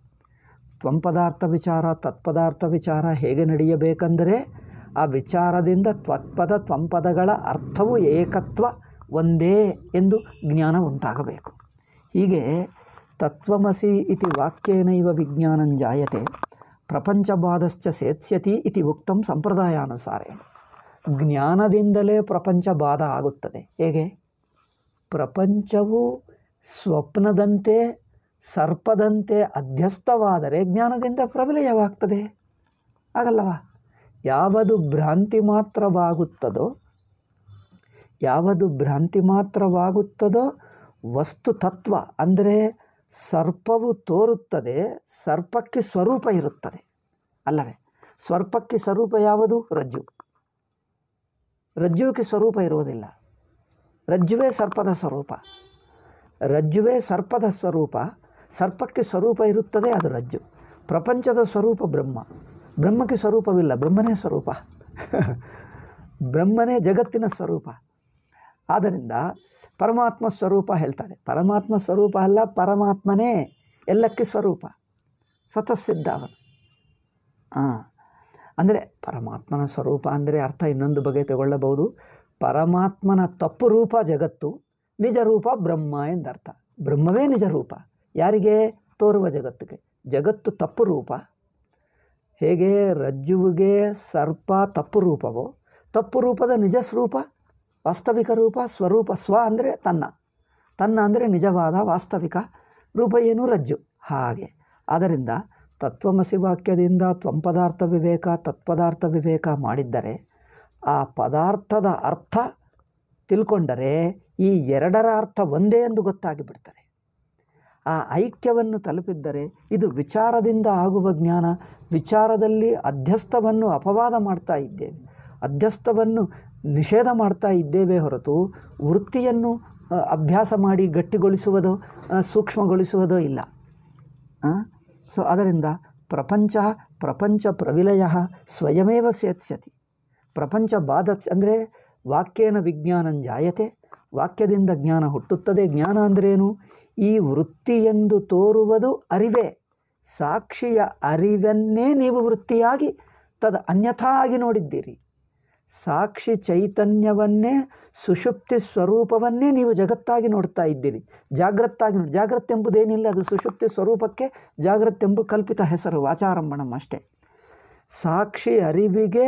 ತ್ವಂಪದಾರ್ಥ ವಿಚಾರ ತತ್ಪದಾರ್ಥ ವಿಚಾರ ಹೇಗೆ ನಡೆಯಬೇಕೆಂದರೆ ಆ ವಿಚಾರದಿಂದ ತ್ವತ್ಪದ ತ್ವಂಪದಗಳ ಅರ್ಥವು ಏಕತ್ವ ಒಂದೇ ಎಂದು ಜ್ಞಾನ ಉಂಟಾಗಬೇಕು ಹೀಗೆ ತತ್ವಮಸಿ ಇತಿ ವಾಕ್ಯೇನೈವ ವಿಜ್ಞಾನಂ ಜಾಯತೆ ಪ್ರಪಂಚಬಾಧಶ್ಚ ಸೇತ್ಸ್ಯತಿ ಇತಿ ಉಕ್ತಂ ಸಂಪ್ರದಾಯಾನುಸಾರೇಣ ಜ್ಞಾನದಿಂದಲೇ ಪ್ರಪಂಚ ಬಾಧ ಆಗುತ್ತದೆ ಹೇಗೆ ಪ್ರಪಂಚವು ಸ್ವಪ್ನದಂತೆ ಸರ್ಪದಂತೆ ಅಧ್ಯಸ್ಥವಾದರೆ ಜ್ಞಾನದಿಂದ ಪ್ರಬಲಯವಾಗ್ತದೆ ಆಗಲ್ಲವಾ ಯಾವುದು ಭ್ರಾಂತಿ ಮಾತ್ರವಾಗುತ್ತದೋ ಯಾವುದು ಭ್ರಾಂತಿ ಮಾತ್ರವಾಗುತ್ತದೋ ವಸ್ತು ತತ್ವ ಅಂದರೆ ಸರ್ಪವು ತೋರುತ್ತದೆ ಸರ್ಪಕ್ಕೆ ಸ್ವರೂಪ ಇರುತ್ತದೆ ಅಲ್ಲವೇ ಸ್ವರ್ಪಕ್ಕೆ ಸ್ವರೂಪ ಯಾವುದು ರಜ್ಜು ರಜ್ಜುವಿಗೆ ಸ್ವರೂಪ ಇರುವುದಿಲ್ಲ ರಜ್ಜುವೇ ಸರ್ಪದ ಸ್ವರೂಪ ರಜ್ಜುವೇ ಸರ್ಪದ ಸ್ವರೂಪ ಸರ್ಪಕ್ಕೆ ಸ್ವರೂಪ ಇರುತ್ತದೆ ಅದು ರಜ್ಜು ಪ್ರಪಂಚದ ಸ್ವರೂಪ ಬ್ರಹ್ಮ ಬ್ರಹ್ಮಕ್ಕೆ ಸ್ವರೂಪವಿಲ್ಲ ಬ್ರಹ್ಮನೇ ಸ್ವರೂಪ ಬ್ರಹ್ಮನೇ ಜಗತ್ತಿನ ಸ್ವರೂಪ ಆದ್ದರಿಂದ ಪರಮಾತ್ಮ ಸ್ವರೂಪ ಹೇಳ್ತಾರೆ ಪರಮಾತ್ಮ ಸ್ವರೂಪ ಅಲ್ಲ ಪರಮಾತ್ಮನೇ ಎಲ್ಲಕ್ಕೆ ಸ್ವರೂಪ ಸ್ವತಃಸಿದ್ಧ ಅವನು ಹಾಂ ಅಂದರೆ ಪರಮಾತ್ಮನ ಸ್ವರೂಪ ಅಂದರೆ ಅರ್ಥ ಇನ್ನೊಂದು ಬಗೆ ತಗೊಳ್ಳಬಹುದು ಪರಮಾತ್ಮನ ತಪ್ಪು ರೂಪ ಜಗತ್ತು ನಿಜ ರೂಪ ಬ್ರಹ್ಮ ಎಂದರ್ಥ ಬ್ರಹ್ಮವೇ ನಿಜ ರೂಪ ಯಾರಿಗೆ ತೋರುವ ಜಗತ್ತಿಗೆ ಜಗತ್ತು ತಪ್ಪು ರೂಪ ಹೇಗೆ ರಜ್ಜುವಿಗೆ ಸರ್ಪ ತಪ್ಪು ರೂಪವೋ ತಪ್ಪು ರೂಪದ ನಿಜ ಸ್ವರೂಪ ವಾಸ್ತವಿಕ ರೂಪ ಸ್ವರೂಪ ಸ್ವ ಅಂದರೆ ತನ್ನ ತನ್ನ ಅಂದರೆ ನಿಜವಾದ ವಾಸ್ತವಿಕ ರೂಪ ಏನು ರಜ್ಜು ಹಾಗೆ ಆದ್ದರಿಂದ ತತ್ವಮಸಿ ವಾಕ್ಯದಿಂದ ತ್ವಂಪದಾರ್ಥ ವಿವೇಕ ತತ್ಪದಾರ್ಥ ವಿವೇಕ ಮಾಡಿದ್ದರೆ ಆ ಪದಾರ್ಥದ ಅರ್ಥ ತಿಳ್ಕೊಂಡರೆ ಈ ಎರಡರ ಅರ್ಥ ಒಂದೇ ಎಂದು ಗೊತ್ತಾಗಿಬಿಡ್ತದೆ ಆ ಐಕ್ಯವನ್ನು ತಲುಪಿದ್ದರೆ ಇದು ವಿಚಾರದಿಂದ ಆಗುವ ಜ್ಞಾನ ವಿಚಾರದಲ್ಲಿ ಅಧ್ಯಸ್ಥವನ್ನು ಅಪವಾದ ಮಾಡ್ತಾ ಇದ್ದೇವೆ ಅಧ್ಯಸ್ಥವನ್ನು ನಿಷೇಧ ಮಾಡ್ತಾ ಇದ್ದೇವೆ ಹೊರತು ವೃತ್ತಿಯನ್ನು ಅಭ್ಯಾಸ ಮಾಡಿ ಗಟ್ಟಿಗೊಳಿಸುವುದೋ ಸೂಕ್ಷ್ಮಗೊಳಿಸುವುದೋ ಇಲ್ಲ ಸೊ ಅದರಿಂದ ಪ್ರಪಂಚ ಪ್ರಪಂಚ ಪ್ರವಿಲಯ ಸ್ವಯಮೇವ ಸೇತ್ಸ್ಯತಿ ಪ್ರಪಂಚ ಬಾಧ ಅಂದರೆ ವಾಕ್ಯೇನ ಜಾಯತೆ ವಾಕ್ಯದಿಂದ ಜ್ಞಾನ ಹುಟ್ಟುತ್ತದೆ ಜ್ಞಾನ ಅಂದ್ರೇನು ಈ ವೃತ್ತಿ ಎಂದು ತೋರುವುದು ಅರಿವೇ ಸಾಕ್ಷಿಯ ಅರಿವನ್ನೇ ನೀವು ವೃತ್ತಿಯಾಗಿ ತದ ಅನ್ಯಥಾಗಿ ನೋಡಿದ್ದೀರಿ ಸಾಕ್ಷಿ ಚೈತನ್ಯವನ್ನೇ ಸುಷುಪ್ತಿ ಸ್ವರೂಪವನ್ನೇ ನೀವು ಜಗತ್ತಾಗಿ ನೋಡ್ತಾ ಇದ್ದೀರಿ ಜಾಗ್ರತ್ತಾಗಿ ನೋಡಿ ಜಾಗ್ರತ್ತೆಂಬುದೇನಿಲ್ಲ ಅದು ಸುಷುಪ್ತಿ ಸ್ವರೂಪಕ್ಕೆ ಜಾಗ್ರತ್ತೆಂಬು ಕಲ್ಪಿತ ಹೆಸರು ವಾಚಾರಂಭಣಂ ಅಷ್ಟೇ ಸಾಕ್ಷಿ ಅರಿವಿಗೆ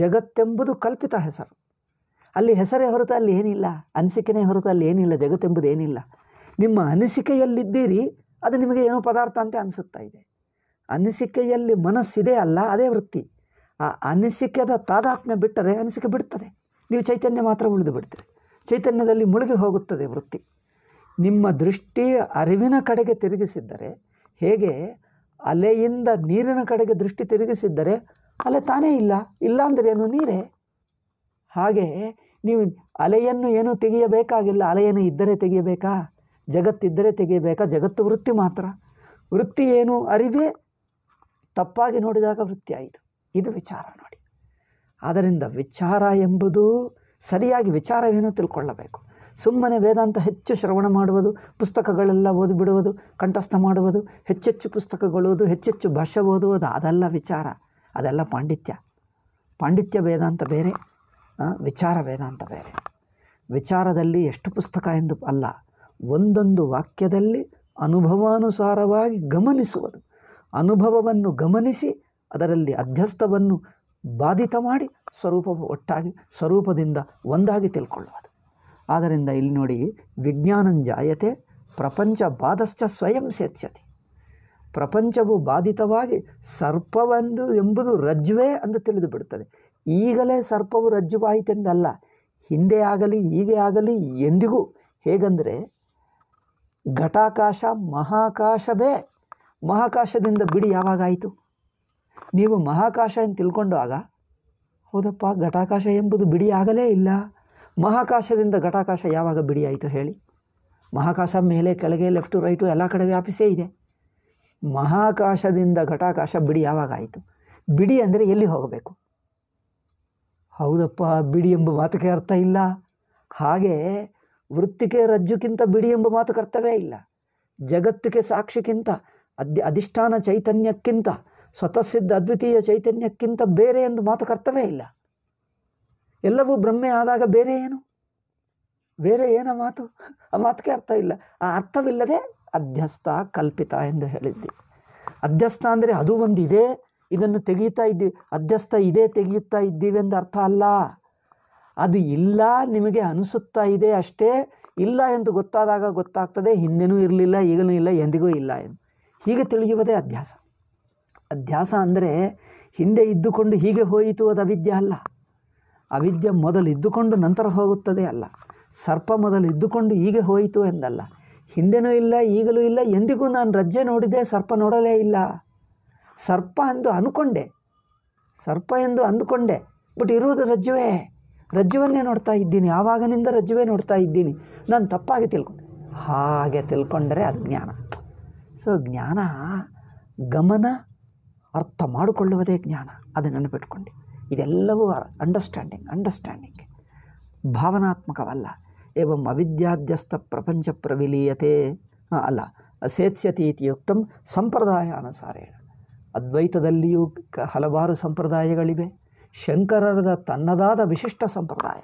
ಜಗತ್ತೆಂಬುದು ಕಲ್ಪಿತ ಹೆಸರು ಅಲ್ಲಿ ಹೆಸರೇ ಹೊರತು ಅಲ್ಲಿ ಏನಿಲ್ಲ ಅನಿಸಿಕೆನೇ ಹೊರತು ಅಲ್ಲಿ ಏನಿಲ್ಲ ಜಗತ್ತೆಂಬುದು ಏನಿಲ್ಲ ನಿಮ್ಮ ಅನಿಸಿಕೆಯಲ್ಲಿದ್ದೀರಿ ಅದು ನಿಮಗೆ ಏನೋ ಪದಾರ್ಥ ಅಂತ ಅನಿಸುತ್ತಾ ಇದೆ ಅನಿಸಿಕೆಯಲ್ಲಿ ಮನಸ್ಸಿದೆ ಅಲ್ಲ ಅದೇ ವೃತ್ತಿ ಆ ಅನಿಸಿಕೆದ ತಾದಾತ್ಮ್ಯ ಬಿಟ್ಟರೆ ಅನಿಸಿಕೆ ಬಿಡ್ತದೆ ನೀವು ಚೈತನ್ಯ ಮಾತ್ರ ಉಳಿದು ಬಿಡ್ತೀರಿ ಚೈತನ್ಯದಲ್ಲಿ ಮುಳುಗಿ ಹೋಗುತ್ತದೆ ವೃತ್ತಿ ನಿಮ್ಮ ದೃಷ್ಟಿ ಅರಿವಿನ ಕಡೆಗೆ ತಿರುಗಿಸಿದ್ದರೆ ಹೇಗೆ ಅಲೆಯಿಂದ ನೀರಿನ ಕಡೆಗೆ ದೃಷ್ಟಿ ತಿರುಗಿಸಿದ್ದರೆ ಅಲೆ ತಾನೇ ಇಲ್ಲ ಇಲ್ಲ ಅಂದರೆ ಏನು ನೀರೇ ಹಾಗೆ ನೀವು ಅಲೆಯನ್ನು ಏನೂ ತೆಗೆಯಬೇಕಾಗಿಲ್ಲ ಅಲೆಯನ್ನು ಇದ್ದರೆ ತೆಗೆಯಬೇಕಾ ಜಗತ್ತಿದ್ದರೆ ತೆಗೆಯಬೇಕಾ ಜಗತ್ತು ವೃತ್ತಿ ಮಾತ್ರ ವೃತ್ತಿ ಏನು ಅರಿವೇ ತಪ್ಪಾಗಿ ನೋಡಿದಾಗ ವೃತ್ತಿ ಆಯಿತು ಇದು ವಿಚಾರ ನೋಡಿ ಆದ್ದರಿಂದ ವಿಚಾರ ಎಂಬುದು ಸರಿಯಾಗಿ ವಿಚಾರವೇನು ತಿಳ್ಕೊಳ್ಳಬೇಕು ಸುಮ್ಮನೆ ವೇದಾಂತ ಹೆಚ್ಚು ಶ್ರವಣ ಮಾಡುವುದು ಪುಸ್ತಕಗಳೆಲ್ಲ ಓದಿಬಿಡುವುದು ಕಂಠಸ್ಥ ಮಾಡುವುದು ಹೆಚ್ಚೆಚ್ಚು ಪುಸ್ತಕಗಳು ಓದು ಹೆಚ್ಚೆಚ್ಚು ಭಾಷೆ ಓದುವುದು ಅದಲ್ಲ ವಿಚಾರ ಅದೆಲ್ಲ ಪಾಂಡಿತ್ಯ ಪಾಂಡಿತ್ಯ ವೇದಾಂತ ಬೇರೆ ವಿಚಾರ ವೇದಾಂತ ಬೇರೆ ವಿಚಾರದಲ್ಲಿ ಎಷ್ಟು ಪುಸ್ತಕ ಎಂದು ಅಲ್ಲ ಒಂದೊಂದು ವಾಕ್ಯದಲ್ಲಿ ಅನುಭವಾನುಸಾರವಾಗಿ ಗಮನಿಸುವುದು ಅನುಭವವನ್ನು ಗಮನಿಸಿ ಅದರಲ್ಲಿ ಅಧ್ಯಸ್ಥವನ್ನು ಬಾಧಿತ ಮಾಡಿ ಸ್ವರೂಪ ಒಟ್ಟಾಗಿ ಸ್ವರೂಪದಿಂದ ಒಂದಾಗಿ ತಿಳ್ಕೊಳ್ಳುವುದು ಆದ್ದರಿಂದ ಇಲ್ಲಿ ನೋಡಿ ವಿಜ್ಞಾನಂಜಾಯತೆ ಪ್ರಪಂಚ ಬಾಧಶ್ಚ ಸ್ವಯಂ ಸೇತ್ಸ್ಯತಿ ಪ್ರಪಂಚವು ಬಾಧಿತವಾಗಿ ಸರ್ಪವೆಂದು ಎಂಬುದು ರಜ್ಜುವೇ ಅಂತ ತಿಳಿದುಬಿಡುತ್ತದೆ ಈಗಲೇ ಸರ್ಪವು ರಜ್ಜುವಾಯಿತೆಂದಲ್ಲ ಹಿಂದೆ ಆಗಲಿ ಈಗ ಆಗಲಿ ಎಂದಿಗೂ ಹೇಗಂದರೆ ಘಟಾಕಾಶ ಮಹಾಕಾಶವೇ ಮಹಾಕಾಶದಿಂದ ಬಿಡಿ ಯಾವಾಗಾಯಿತು ನೀವು ಮಹಾಕಾಶ ಎಂದು ತಿಳ್ಕೊಂಡಾಗ ಹೌದಪ್ಪ ಘಟಾಕಾಶ ಎಂಬುದು ಬಿಡಿ ಆಗಲೇ ಇಲ್ಲ ಮಹಾಕಾಶದಿಂದ ಘಟಾಕಾಶ ಯಾವಾಗ ಬಿಡಿಯಾಯಿತು ಹೇಳಿ ಮಹಾಕಾಶ ಮೇಲೆ ಕೆಳಗೆ ಲೆಫ್ಟು ರೈಟು ಎಲ್ಲ ಕಡೆ ವ್ಯಾಪಿಸೇ ಇದೆ ಮಹಾಕಾಶದಿಂದ ಘಟಾಕಾಶ ಬಿಡಿ ಯಾವಾಗಾಯಿತು ಬಿಡಿ ಅಂದರೆ ಎಲ್ಲಿ ಹೋಗಬೇಕು ಹೌದಪ್ಪ ಬಿಡಿ ಎಂಬ ಮಾತುಕೆ ಅರ್ಥ ಇಲ್ಲ ಹಾಗೆ ವೃತ್ತಿಕೆ ರಜ್ಜುಕ್ಕಿಂತ ಬಿಡಿ ಎಂಬ ಮಾತು ಕರ್ತವ್ಯ ಇಲ್ಲ ಜಗತ್ತಿಗೆ ಸಾಕ್ಷಿಗಿಂತ ಅದ್ ಅಧಿಷ್ಠಾನ ಚೈತನ್ಯಕ್ಕಿಂತ ಸ್ವತಃಸಿದ್ಧ ಅದ್ವಿತೀಯ ಚೈತನ್ಯಕ್ಕಿಂತ ಬೇರೆ ಎಂದು ಮಾತು ಕರ್ತವ್ಯ ಇಲ್ಲ ಎಲ್ಲವೂ ಬ್ರಹ್ಮೆ ಆದಾಗ ಬೇರೆ ಏನು ಬೇರೆ ಏನ ಮಾತು ಆ ಮಾತುಕೆ ಅರ್ಥ ಇಲ್ಲ ಆ ಅರ್ಥವಿಲ್ಲದೆ ಅಧ್ಯಸ್ಥ ಕಲ್ಪಿತ ಎಂದು ಹೇಳಿದ್ದೆ ಅಧ್ಯಸ್ಥ ಅಂದರೆ ಅದು ಒಂದಿದೆ ಇದನ್ನು ತೆಗೆಯುತ್ತಾ ಇದ್ದೀವಿ ಅಧ್ಯಸ್ಥ ಇದೇ ತೆಗೆಯುತ್ತಾ ಇದ್ದೀವಿ ಎಂದು ಅರ್ಥ ಅಲ್ಲ ಅದು ಇಲ್ಲ ನಿಮಗೆ ಅನಿಸುತ್ತಾ ಇದೆ ಅಷ್ಟೇ ಇಲ್ಲ ಎಂದು ಗೊತ್ತಾದಾಗ ಗೊತ್ತಾಗ್ತದೆ ಹಿಂದೆನೂ ಇರಲಿಲ್ಲ ಈಗಲೂ ಇಲ್ಲ ಎಂದಿಗೂ ಇಲ್ಲ ಎಂದು ಹೀಗೆ ತಿಳಿಯುವುದೇ ಅಧ್ಯಾಸ ಅಧ್ಯಾಸ ಅಂದರೆ ಹಿಂದೆ ಇದ್ದುಕೊಂಡು ಹೀಗೆ ಹೋಯಿತು ಅದು ಅವಿದ್ಯೆ ಅಲ್ಲ ಅವಿದ್ಯೆ ಮೊದಲು ಇದ್ದುಕೊಂಡು ನಂತರ ಹೋಗುತ್ತದೆ ಅಲ್ಲ ಸರ್ಪ ಮೊದಲು ಇದ್ದುಕೊಂಡು ಹೀಗೆ ಹೋಯಿತು ಎಂದಲ್ಲ ಹಿಂದೆನೂ ಇಲ್ಲ ಈಗಲೂ ಇಲ್ಲ ಎಂದಿಗೂ ನಾನು ರಜ್ಜೆ ನೋಡಿದೆ ಸರ್ಪ ನೋಡಲೇ ಇಲ್ಲ ಸರ್ಪ ಎಂದು ಅಂದ್ಕೊಂಡೆ ಸರ್ಪ ಎಂದು ಅಂದುಕೊಂಡೆ ಬಟ್ ಇರುವುದು ರಜ್ಜುವೇ ರಜ್ಜುವನ್ನೇ ನೋಡ್ತಾ ಇದ್ದೀನಿ ಆವಾಗನಿಂದ ರಜ್ಜುವೇ ನೋಡ್ತಾ ಇದ್ದೀನಿ ನಾನು ತಪ್ಪಾಗಿ ತಿಳ್ಕೊಂಡೆ ಹಾಗೆ ತಿಳ್ಕೊಂಡರೆ ಅದು ಜ್ಞಾನ ಸೊ ಜ್ಞಾನ ಗಮನ ಅರ್ಥ ಮಾಡಿಕೊಳ್ಳುವುದೇ ಜ್ಞಾನ ಅದು ನೆನಪಿಟ್ಕೊಂಡು ಇದೆಲ್ಲವೂ ಅಂಡರ್ಸ್ಟ್ಯಾಂಡಿಂಗ್ ಅಂಡರ್ಸ್ಟ್ಯಾಂಡಿಂಗ್ ಭಾವನಾತ್ಮಕವಲ್ಲ ಏವಂ ಅವಿದ್ಯಾಧ್ಯಸ್ಥ ಪ್ರಪಂಚ ಪ್ರವಿಲೀಯತೆ ಅಲ್ಲ ಸೇತ್ಸ್ಯತಿ ಇತಿಯುಕ್ತ ಸಂಪ್ರದಾಯ ಅನುಸಾರೇಣ ಅದ್ವೈತದಲ್ಲಿಯೂ ಕ ಹಲವಾರು ಸಂಪ್ರದಾಯಗಳಿವೆ ಶಂಕರರದ ತನ್ನದಾದ ವಿಶಿಷ್ಟ ಸಂಪ್ರದಾಯ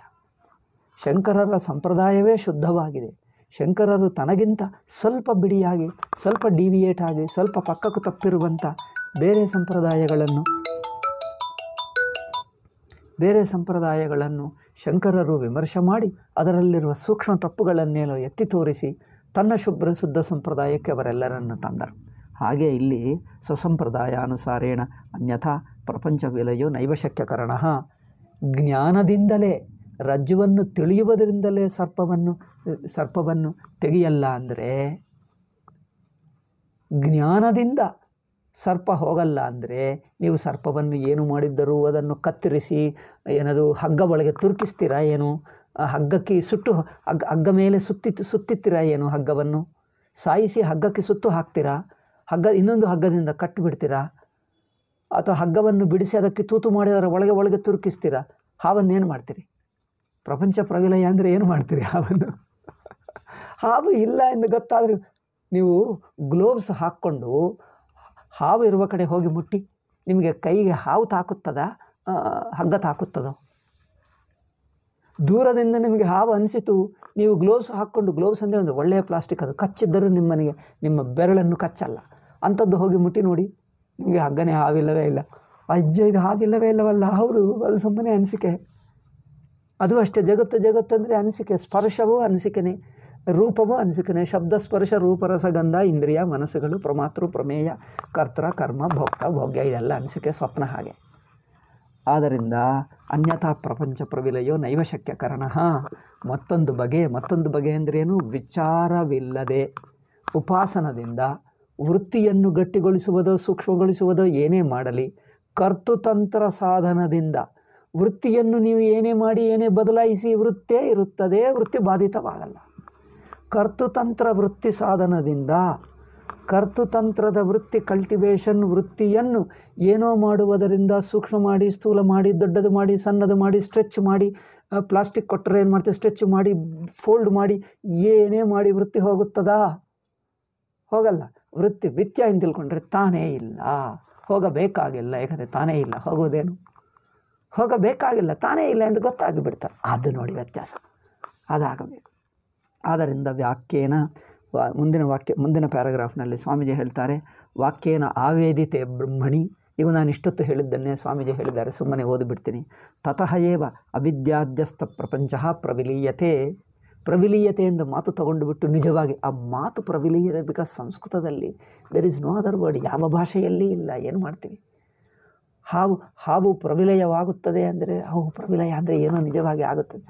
ಶಂಕರರ ಸಂಪ್ರದಾಯವೇ ಶುದ್ಧವಾಗಿದೆ ಶಂಕರರು ತನಗಿಂತ ಸ್ವಲ್ಪ ಬಿಡಿಯಾಗಿ ಸ್ವಲ್ಪ ಡಿವಿಯೇಟ್ ಆಗಿ ಸ್ವಲ್ಪ ಪಕ್ಕಕ್ಕೂ ತಪ್ಪಿರುವಂಥ ಬೇರೆ ಸಂಪ್ರದಾಯಗಳನ್ನು ಬೇರೆ ಸಂಪ್ರದಾಯಗಳನ್ನು ಶಂಕರರು ವಿಮರ್ಶೆ ಮಾಡಿ ಅದರಲ್ಲಿರುವ ಸೂಕ್ಷ್ಮ ತಪ್ಪುಗಳನ್ನೇನೋ ಎತ್ತಿ ತೋರಿಸಿ ತನ್ನ ಶುಭ್ರ ಶುದ್ಧ ಸಂಪ್ರದಾಯಕ್ಕೆ ಅವರೆಲ್ಲರನ್ನು ತಂದರು ಹಾಗೆ ಇಲ್ಲಿ ಸ್ವಸಂಪ್ರದಾಯಾನುಸಾರೇಣ ಅನ್ಯಥಾ ಪ್ರಪಂಚ ವಿಲಯೋ ನೈವಶಕ್ಯಕರಣ ಜ್ಞಾನದಿಂದಲೇ ರಜ್ಜುವನ್ನು ತಿಳಿಯುವುದರಿಂದಲೇ ಸರ್ಪವನ್ನು ಸರ್ಪವನ್ನು ತೆಗೆಯಲ್ಲ ಅಂದರೆ ಜ್ಞಾನದಿಂದ ಸರ್ಪ ಹೋಗಲ್ಲ ಅಂದರೆ ನೀವು ಸರ್ಪವನ್ನು ಏನು ಮಾಡಿದ್ದರೂ ಅದನ್ನು ಕತ್ತರಿಸಿ ಏನದು ಹಗ್ಗ ಒಳಗೆ ತುರುಕಿಸ್ತೀರಾ ಏನು ಹಗ್ಗಕ್ಕೆ ಸುಟ್ಟು ಹಗ್ಗ ಹಗ್ಗ ಮೇಲೆ ಸುತ್ತಿ ಸುತ್ತಿತ್ತೀರಾ ಏನು ಹಗ್ಗವನ್ನು ಸಾಯಿಸಿ ಹಗ್ಗಕ್ಕೆ ಸುತ್ತು ಹಾಕ್ತೀರಾ ಹಗ್ಗ ಇನ್ನೊಂದು ಹಗ್ಗದಿಂದ ಕಟ್ಟಿಬಿಡ್ತೀರಾ ಅಥವಾ ಹಗ್ಗವನ್ನು ಬಿಡಿಸಿ ಅದಕ್ಕೆ ತೂತು ಮಾಡಿ ಅದರ ಒಳಗೆ ಒಳಗೆ ತುರುಕಿಸ್ತೀರಾ ಹಾವನ್ನೇನು ಮಾಡ್ತೀರಿ ಪ್ರಪಂಚ ಪ್ರವಿಲಯ ಅಂದರೆ ಏನು ಮಾಡ್ತೀರಿ ಹಾವನ್ನು ಹಾವು ಇಲ್ಲ ಎಂದು ಗೊತ್ತಾದರೂ ನೀವು ಗ್ಲೋವ್ಸ್ ಹಾಕ್ಕೊಂಡು ಹಾವು ಇರುವ ಕಡೆ ಹೋಗಿ ಮುಟ್ಟಿ ನಿಮಗೆ ಕೈಗೆ ಹಾವು ತಾಕುತ್ತದ ಹಗ್ಗ ತಾಕುತ್ತದೋ ದೂರದಿಂದ ನಿಮಗೆ ಹಾವು ಅನಿಸಿತು ನೀವು ಗ್ಲೋವ್ಸ್ ಹಾಕ್ಕೊಂಡು ಗ್ಲೋವ್ಸ್ ಅಂದರೆ ಒಂದು ಒಳ್ಳೆಯ ಪ್ಲಾಸ್ಟಿಕ್ ಅದು ಕಚ್ಚಿದ್ದರೂ ನಿಮ್ಮನಿಗೆ ನಿಮ್ಮ ಬೆರಳನ್ನು ಕಚ್ಚಲ್ಲ ಅಂಥದ್ದು ಹೋಗಿ ಮುಟ್ಟಿ ನೋಡಿ ನಿಮಗೆ ಹಗ್ಗನೇ ಹಾವಿಲ್ಲವೇ ಇಲ್ಲ ಅಜ್ಜ ಇದು ಹಾವಿಲ್ಲವೇ ಇಲ್ಲವಲ್ಲ ಹೌದು ಅದು ಸುಮ್ಮನೆ ಅನಿಸಿಕೆ ಅದು ಅಷ್ಟೇ ಜಗತ್ತು ಜಗತ್ತು ಅಂದರೆ ಅನಿಸಿಕೆ ಸ್ಪರ್ಶವೂ ಅನಿಸಿಕೆನೇ ರೂಪವೂ ಅನಿಸಿಕೆ ಶಬ್ದ ಸ್ಪರ್ಶ ರೂಪರಸಗಂಧ ಇಂದ್ರಿಯ ಮನಸ್ಸುಗಳು ಪ್ರಮಾತೃ ಪ್ರಮೇಯ ಕರ್ತರ ಕರ್ಮ ಭೋಕ್ತ ಭೋಗ್ಯ ಇದೆಲ್ಲ ಅನಿಸಿಕೆ ಸ್ವಪ್ನ ಹಾಗೆ ಆದ್ದರಿಂದ ಅನ್ಯಥಾ ಪ್ರಪಂಚ ಪ್ರವಿಲಯೋ ನೈವಶಕ್ಯ ಕರಣ ಮತ್ತೊಂದು ಬಗೆ ಮತ್ತೊಂದು ಬಗೆ ಅಂದ್ರೇನು ವಿಚಾರವಿಲ್ಲದೆ ಉಪಾಸನದಿಂದ ವೃತ್ತಿಯನ್ನು ಗಟ್ಟಿಗೊಳಿಸುವುದೋ ಸೂಕ್ಷ್ಮಗೊಳಿಸುವುದೋ ಏನೇ ಮಾಡಲಿ ಕರ್ತೃತಂತ್ರ ಸಾಧನದಿಂದ ವೃತ್ತಿಯನ್ನು ನೀವು ಏನೇ ಮಾಡಿ ಏನೇ ಬದಲಾಯಿಸಿ ವೃತ್ತೇ ಇರುತ್ತದೆ ವೃತ್ತಿ ಬಾಧಿತವಾಗಲ್ಲ ಕರ್ತುತಂತ್ರ ವೃತ್ತಿ ಸಾಧನದಿಂದ ಕರ್ತುತಂತ್ರದ ವೃತ್ತಿ ಕಲ್ಟಿವೇಷನ್ ವೃತ್ತಿಯನ್ನು ಏನೋ ಮಾಡುವುದರಿಂದ ಸೂಕ್ಷ್ಮ ಮಾಡಿ ಸ್ಥೂಲ ಮಾಡಿ ದೊಡ್ಡದು ಮಾಡಿ ಸಣ್ಣದು ಮಾಡಿ ಸ್ಟ್ರೆಚ್ ಮಾಡಿ ಪ್ಲಾಸ್ಟಿಕ್ ಕೊಟ್ಟರೆ ಏನು ಮಾಡ್ತೀವಿ ಸ್ಟ್ರೆಚ್ ಮಾಡಿ ಫೋಲ್ಡ್ ಮಾಡಿ ಏನೇ ಮಾಡಿ ವೃತ್ತಿ ಹೋಗುತ್ತದ ಹೋಗಲ್ಲ ವೃತ್ತಿ ವಿತ್ಯ ಎಂದು ತಿಳ್ಕೊಂಡ್ರೆ ತಾನೇ ಇಲ್ಲ ಹೋಗಬೇಕಾಗಿಲ್ಲ ಯಾಕಂದರೆ ತಾನೇ ಇಲ್ಲ ಹೋಗೋದೇನು ಹೋಗಬೇಕಾಗಿಲ್ಲ ತಾನೇ ಇಲ್ಲ ಎಂದು ಗೊತ್ತಾಗಿಬಿಡ್ತಾರೆ ಅದು ನೋಡಿ ವ್ಯತ್ಯಾಸ ಅದಾಗಬೇಕು ಆದ್ದರಿಂದ ವ್ಯಾಖ್ಯೇನ ಮುಂದಿನ ವಾಕ್ಯ ಮುಂದಿನ ಪ್ಯಾರಾಗ್ರಾಫ್ನಲ್ಲಿ ಸ್ವಾಮೀಜಿ ಹೇಳ್ತಾರೆ ವಾಕ್ಯೇನ ಆವೇದಿತೆ ಬ್ರಹ್ಮಣಿ ಇವು ನಾನು ಇಷ್ಟೊತ್ತು ಹೇಳಿದ್ದನ್ನೇ ಸ್ವಾಮೀಜಿ ಹೇಳಿದ್ದಾರೆ ಸುಮ್ಮನೆ ಓದಿಬಿಡ್ತೀನಿ ತತಃ ಏವ ಅವಿದ್ಯಾಧ್ಯಸ್ಥ ಪ್ರಪಂಚ ಪ್ರವಿಲೀಯತೆ ಪ್ರವಿಲೀಯತೆ ಎಂದು ಮಾತು ತಗೊಂಡು ಬಿಟ್ಟು ನಿಜವಾಗಿ ಆ ಮಾತು ಪ್ರವಿಲೀಯತೆ ಬಿಕಾಸ್ ಸಂಸ್ಕೃತದಲ್ಲಿ there is no other word ಯಾವ ಭಾಷೆಯಲ್ಲಿ ಇಲ್ಲ ಏನು ಮಾಡ್ತೀವಿ ಹಾವು ಹಾವು ಪ್ರವಿಲಯವಾಗುತ್ತದೆ ಅಂದರೆ ಹಾವು ಪ್ರವಿಲಯ ಅಂದರೆ ಏನೋ ನಿಜವಾಗಿ ಆಗುತ್ತದೆ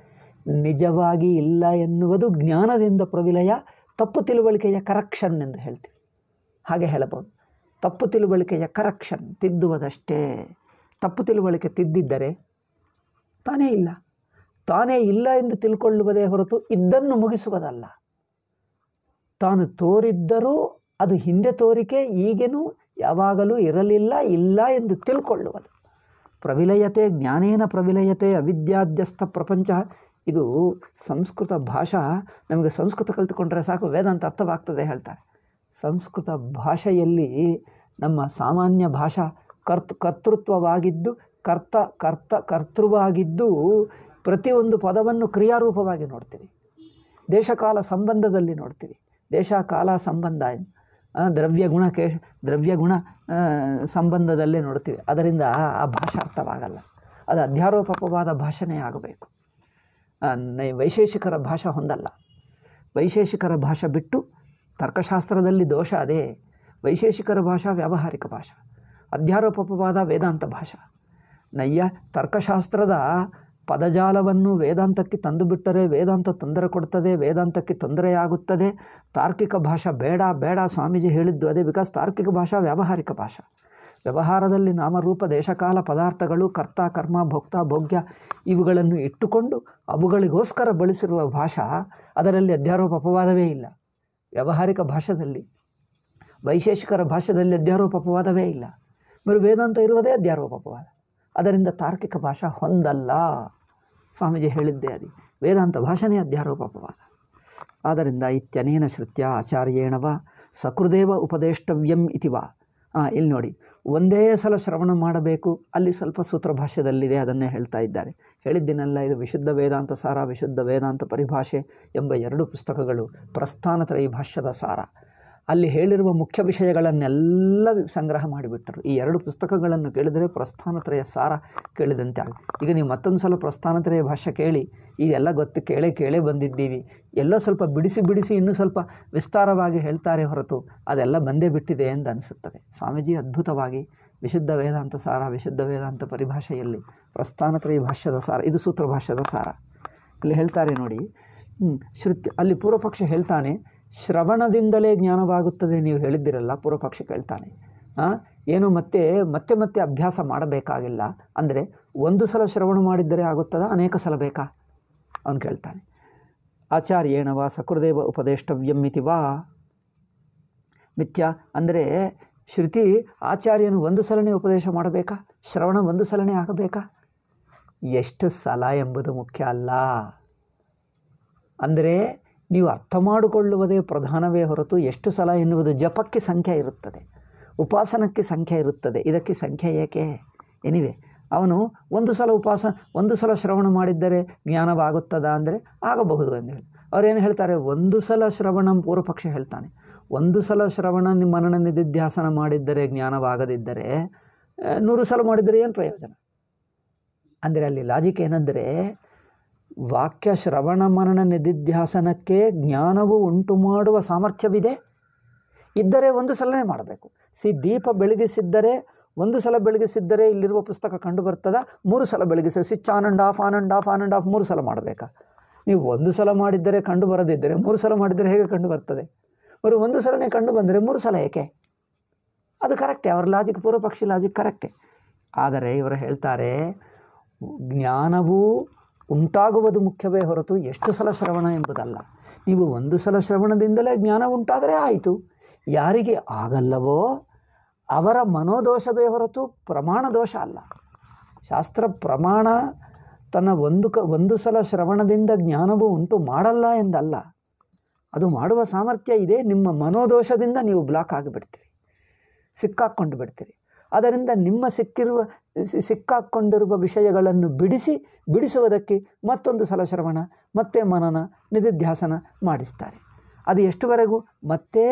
ನಿಜವಾಗಿ ಇಲ್ಲ ಎನ್ನುವುದು ಜ್ಞಾನದಿಂದ ಪ್ರವಿಲಯ ತಪ್ಪು ತಿಳುವಳಿಕೆಯ ಕರೆಕ್ಷನ್ ಎಂದು ಹೇಳ್ತೀವಿ ಹಾಗೆ ಹೇಳಬಹುದು ತಪ್ಪು ತಿಳುವಳಿಕೆಯ ಕರೆಕ್ಷನ್ ತಿದ್ದುವುದಷ್ಟೇ ತಪ್ಪು ತಿಳುವಳಿಕೆ ತಿದ್ದಿದ್ದರೆ ತಾನೇ ಇಲ್ಲ ತಾನೇ ಇಲ್ಲ ಎಂದು ತಿಳ್ಕೊಳ್ಳುವುದೇ ಹೊರತು ಇದ್ದನ್ನು ಮುಗಿಸುವುದಲ್ಲ ತಾನು ತೋರಿದ್ದರೂ ಅದು ಹಿಂದೆ ತೋರಿಕೆ ಈಗೇನೂ ಯಾವಾಗಲೂ ಇರಲಿಲ್ಲ ಇಲ್ಲ ಎಂದು ತಿಳ್ಕೊಳ್ಳುವುದು ಪ್ರವಿಲಯತೆ ಜ್ಞಾನೇನ ಪ್ರವಿಲಯತೆ ಅವಿದ್ಯಾದ್ಯಸ್ಥ ಪ್ರಪಂಚ ಇದು ಸಂಸ್ಕೃತ ಭಾಷಾ ನಮಗೆ ಸಂಸ್ಕೃತ ಕಲಿತುಕೊಂಡ್ರೆ ಸಾಕು ವೇದಾಂತ ಅರ್ಥವಾಗ್ತದೆ ಹೇಳ್ತಾರೆ ಸಂಸ್ಕೃತ ಭಾಷೆಯಲ್ಲಿ ನಮ್ಮ ಸಾಮಾನ್ಯ ಭಾಷಾ ಕರ್ತ ಕರ್ತೃತ್ವವಾಗಿದ್ದು ಕರ್ತ ಕರ್ತ ಕರ್ತೃವಾಗಿದ್ದು ಪ್ರತಿಯೊಂದು ಪದವನ್ನು ಕ್ರಿಯಾರೂಪವಾಗಿ ನೋಡ್ತೀವಿ ದೇಶಕಾಲ ಸಂಬಂಧದಲ್ಲಿ ನೋಡ್ತೀವಿ ದೇಶ ಕಾಲ ಸಂಬಂಧ ದ್ರವ್ಯ ಗುಣ ಕೇಶ ದ್ರವ್ಯ ಗುಣ ಸಂಬಂಧದಲ್ಲೇ ನೋಡ್ತೀವಿ ಅದರಿಂದ ಆ ಭಾಷೆ ಅರ್ಥವಾಗಲ್ಲ ಅದು ಅಧ್ಯಾರೋಪಕವಾದ ಭಾಷೆನೇ ಆಗಬೇಕು ವೈಶೇಷಿಕರ ಭಾಷೆ ಹೊಂದಲ್ಲ ವೈಶೇಷಿಕರ ಭಾಷೆ ಬಿಟ್ಟು ತರ್ಕಶಾಸ್ತ್ರದಲ್ಲಿ ದೋಷ ಅದೇ ವೈಶೇಷಿಕರ ಭಾಷಾ ವ್ಯಾವಹಾರಿಕ ಭಾಷಾ ಅಧ್ಯಾರೋಪವಾದ ವೇದಾಂತ ಭಾಷಾ ನಯ್ಯ ತರ್ಕಶಾಸ್ತ್ರದ ಪದಜಾಲವನ್ನು ವೇದಾಂತಕ್ಕೆ ತಂದುಬಿಟ್ಟರೆ ವೇದಾಂತ ತೊಂದರೆ ಕೊಡ್ತದೆ ವೇದಾಂತಕ್ಕೆ ತೊಂದರೆಯಾಗುತ್ತದೆ ತಾರ್ಕಿಕ ಭಾಷಾ ಬೇಡ ಬೇಡ ಸ್ವಾಮೀಜಿ ಹೇಳಿದ್ದು ಅದೇ ಬಿಕಾಸ್ ತಾರ್ಕಿಕ ಭಾಷಾ ವ್ಯಾವಹಾರಿಕ ಭಾಷಾ ವ್ಯವಹಾರದಲ್ಲಿ ನಾಮರೂಪ ದೇಶಕಾಲ ಪದಾರ್ಥಗಳು ಕರ್ತ ಕರ್ಮ ಭೋಕ್ತ ಭೋಗ್ಯ ಇವುಗಳನ್ನು ಇಟ್ಟುಕೊಂಡು ಅವುಗಳಿಗೋಸ್ಕರ ಬಳಸಿರುವ ಭಾಷಾ ಅದರಲ್ಲಿ ಅಧ್ಯಾರೋಪ ಅಪವಾದವೇ ಇಲ್ಲ ವ್ಯವಹಾರಿಕ ಭಾಷೆಯಲ್ಲಿ ವೈಶೇಷಿಕರ ಭಾಷೆಯಲ್ಲಿ ಅಧ್ಯಾರೋಪ ಅಪವಾದವೇ ಇಲ್ಲ ಮರು ವೇದಾಂತ ಇರುವುದೇ ಅಧ್ಯಾರೋಪ ಅಪವಾದ ಅದರಿಂದ ತಾರ್ಕಿಕ ಭಾಷಾ ಹೊಂದಲ್ಲ ಸ್ವಾಮೀಜಿ ಹೇಳಿದ್ದೆ ಅದು ವೇದಾಂತ ಭಾಷೆನೇ ಅಧ್ಯಾರೋಪ ಅಪವಾದ ಆದ್ದರಿಂದ ಇತ್ಯನೇನ ಶ್ರುತ್ಯ ಆಚಾರ್ಯೇಣವ ಸಕೃದೇವ ಉಪದೇಷ್ಟವ್ಯಂ ಇತಿವ ಹಾಂ ಇಲ್ಲಿ ನೋಡಿ ಒಂದೇ ಸಲ ಶ್ರವಣ ಮಾಡಬೇಕು ಅಲ್ಲಿ ಸ್ವಲ್ಪ ಸೂತ್ರ ಅದನ್ನೇ ಹೇಳ್ತಾ ಇದ್ದಾರೆ ಹೇಳಿದ್ದಿನಲ್ಲ ಇದು ವಿಶುದ್ಧ ವೇದಾಂತ ಸಾರ ವಿಶುದ್ಧ ವೇದಾಂತ ಪರಿಭಾಷೆ ಎಂಬ ಎರಡು ಪುಸ್ತಕಗಳು ಪ್ರಸ್ಥಾನ ಈ ಭಾಷ್ಯದ ಸಾರ ಅಲ್ಲಿ ಹೇಳಿರುವ ಮುಖ್ಯ ವಿಷಯಗಳನ್ನೆಲ್ಲ ಸಂಗ್ರಹ ಮಾಡಿಬಿಟ್ಟರು ಈ ಎರಡು ಪುಸ್ತಕಗಳನ್ನು ಕೇಳಿದರೆ ಪ್ರಸ್ಥಾನತ್ರಯ ಸಾರ ಕೇಳಿದಂತೆ ಆಗ ಈಗ ನೀವು ಮತ್ತೊಂದು ಸಲ ಪ್ರಸ್ಥಾನತ್ರಯ ಭಾಷೆ ಕೇಳಿ ಇದೆಲ್ಲ ಗೊತ್ತು ಕೇಳೇ ಕೇಳೇ ಬಂದಿದ್ದೀವಿ ಎಲ್ಲೋ ಸ್ವಲ್ಪ ಬಿಡಿಸಿ ಬಿಡಿಸಿ ಇನ್ನೂ ಸ್ವಲ್ಪ ವಿಸ್ತಾರವಾಗಿ ಹೇಳ್ತಾರೆ ಹೊರತು ಅದೆಲ್ಲ ಬಂದೇ ಬಿಟ್ಟಿದೆ ಎಂದು ಅನಿಸುತ್ತದೆ ಸ್ವಾಮೀಜಿ ಅದ್ಭುತವಾಗಿ ವಿಶುದ್ಧ ವೇದಾಂತ ಸಾರ ವಿಶುದ್ಧ ವೇದಾಂತ ಪರಿಭಾಷೆಯಲ್ಲಿ ಪ್ರಸ್ಥಾನತ್ರಯ ಭಾಷ್ಯದ ಸಾರ ಇದು ಸೂತ್ರ ಭಾಷ್ಯದ ಸಾರ ಇಲ್ಲಿ ಹೇಳ್ತಾರೆ ನೋಡಿ ಶ್ರುತಿ ಅಲ್ಲಿ ಪೂರ್ವಪಕ್ಷ ಹೇಳ್ತಾನೆ ಶ್ರವಣದಿಂದಲೇ ಜ್ಞಾನವಾಗುತ್ತದೆ ನೀವು ಹೇಳಿದ್ದಿರಲ್ಲ ಪೂರ್ವಪಕ್ಷ ಕೇಳ್ತಾನೆ ಏನು ಮತ್ತೆ ಮತ್ತೆ ಮತ್ತೆ ಅಭ್ಯಾಸ ಮಾಡಬೇಕಾಗಿಲ್ಲ ಅಂದರೆ ಒಂದು ಸಲ ಶ್ರವಣ ಮಾಡಿದ್ದರೆ ಆಗುತ್ತದೆ ಅನೇಕ ಸಲ ಬೇಕಾ ಅವನು ಕೇಳ್ತಾನೆ ಆಚಾರ್ಯೇಣ ವಾ ಸಕೃದೇವ ಉಪದೇಷ್ಟವ್ಯಂ ಇತಿ ವಾ ಮಿಥ್ಯ ಅಂದರೆ ಶ್ರುತಿ ಆಚಾರ್ಯನು ಒಂದು ಸಲನೇ ಉಪದೇಶ ಮಾಡಬೇಕಾ ಶ್ರವಣ ಒಂದು ಸಲನೇ ಆಗಬೇಕಾ ಎಷ್ಟು ಸಲ ಎಂಬುದು ಮುಖ್ಯ ಅಲ್ಲ ಅಂದರೆ ನೀವು ಅರ್ಥ ಮಾಡಿಕೊಳ್ಳುವುದೇ ಪ್ರಧಾನವೇ ಹೊರತು ಎಷ್ಟು ಸಲ ಎನ್ನುವುದು ಜಪಕ್ಕೆ ಸಂಖ್ಯೆ ಇರುತ್ತದೆ ಉಪಾಸನಕ್ಕೆ ಸಂಖ್ಯೆ ಇರುತ್ತದೆ ಇದಕ್ಕೆ ಸಂಖ್ಯೆ ಏಕೆ ಎನಿವೆ ಅವನು ಒಂದು ಸಲ ಉಪಾಸ ಒಂದು ಸಲ ಶ್ರವಣ ಮಾಡಿದ್ದರೆ ಜ್ಞಾನವಾಗುತ್ತದ ಅಂದರೆ ಆಗಬಹುದು ಅಂತ ಹೇಳಿ ಅವರೇನು ಹೇಳ್ತಾರೆ ಒಂದು ಸಲ ಶ್ರವಣ ಪೂರ್ವಪಕ್ಷ ಹೇಳ್ತಾನೆ ಒಂದು ಸಲ ಶ್ರವಣ ಮನನ ನಿಧಿಧ್ಯಾಸನ ಮಾಡಿದ್ದರೆ ಜ್ಞಾನವಾಗದಿದ್ದರೆ ನೂರು ಸಲ ಮಾಡಿದರೆ ಏನು ಪ್ರಯೋಜನ ಅಂದರೆ ಅಲ್ಲಿ ಲಾಜಿಕ್ ಏನಂದರೆ ವಾಕ್ಯ ಶ್ರವಣ ಮರಣ ನಿಧಿಧ್ಯಾಸನಕ್ಕೆ ಜ್ಞಾನವು ಉಂಟು ಮಾಡುವ ಸಾಮರ್ಥ್ಯವಿದೆ ಇದ್ದರೆ ಒಂದು ಸಲನೇ ಮಾಡಬೇಕು ಸಿ ದೀಪ ಬೆಳಗಿಸಿದ್ದರೆ ಒಂದು ಸಲ ಬೆಳಗಿಸಿದ್ದರೆ ಇಲ್ಲಿರುವ ಪುಸ್ತಕ ಕಂಡು ಬರ್ತದ ಮೂರು ಸಲ ಬೆಳಗಿಸಿ switch on off on and off on and off ಮೂರು ಸಲ ಮಾಡಬೇಕಾ ನೀವು ಒಂದು ಸಲ ಮಾಡಿದ್ದರೆ ಕಂಡು ಬರದಿದ್ದರೆ ಮೂರು ಸಲ ಮಾಡಿದರೆ ಹೇಗೆ ಕಂಡು ಬರ್ತದೆ ಅವರು ಒಂದು ಸಲನೇ ಕಂಡು ಬಂದರೆ ಮೂರು ಸಲ ಏಕೆ ಅದು ಕರೆಕ್ಟೇ ಅವರ ಲಾಜಿಕ್ ಪೂರ್ವಪಕ್ಷಿ ಲಾಜಿಕ್ ಕರೆಕ್ಟೇ ಆದರೆ ಇವರು ಹೇಳ್ತಾರೆ ಜ್ಞಾನವು ಉಂಟಾಗುವುದು ಮುಖ್ಯವೇ ಹೊರತು ಎಷ್ಟು ಸಲ ಶ್ರವಣ ಎಂಬುದಲ್ಲ ನೀವು ಒಂದು ಸಲ ಶ್ರವಣದಿಂದಲೇ ಜ್ಞಾನ ಉಂಟಾದರೆ ಆಯಿತು ಯಾರಿಗೆ ಆಗಲ್ಲವೋ ಅವರ ಮನೋದೋಷವೇ ಹೊರತು ಪ್ರಮಾಣ ದೋಷ ಅಲ್ಲ ಶಾಸ್ತ್ರ ಪ್ರಮಾಣ ತನ್ನ ಒಂದು ಕ ಒಂದು ಸಲ ಶ್ರವಣದಿಂದ ಜ್ಞಾನವು ಉಂಟು ಮಾಡಲ್ಲ ಎಂದಲ್ಲ ಅದು ಮಾಡುವ ಸಾಮರ್ಥ್ಯ ಇದೆ ನಿಮ್ಮ ಮನೋದೋಷದಿಂದ ನೀವು ಬ್ಲಾಕ್ ಆಗಿಬಿಡ್ತೀರಿ ಸಿಕ್ಕಾಕ್ಕೊಂಡು ಬಿಡ್ತೀರಿ ಅದರಿಂದ ನಿಮ್ಮ ಸಿಕ್ಕಿರುವ ಸಿಕ್ಕಾಕ್ಕೊಂಡಿರುವ ವಿಷಯಗಳನ್ನು ಬಿಡಿಸಿ ಬಿಡಿಸುವುದಕ್ಕೆ ಮತ್ತೊಂದು ಸಲ ಶ್ರವಣ ಮತ್ತೆ ಮನನ ನಿಧಿಧ್ಯಾಸನ ಮಾಡಿಸ್ತಾರೆ ಅದು ಎಷ್ಟುವರೆಗೂ ಮತ್ತೆ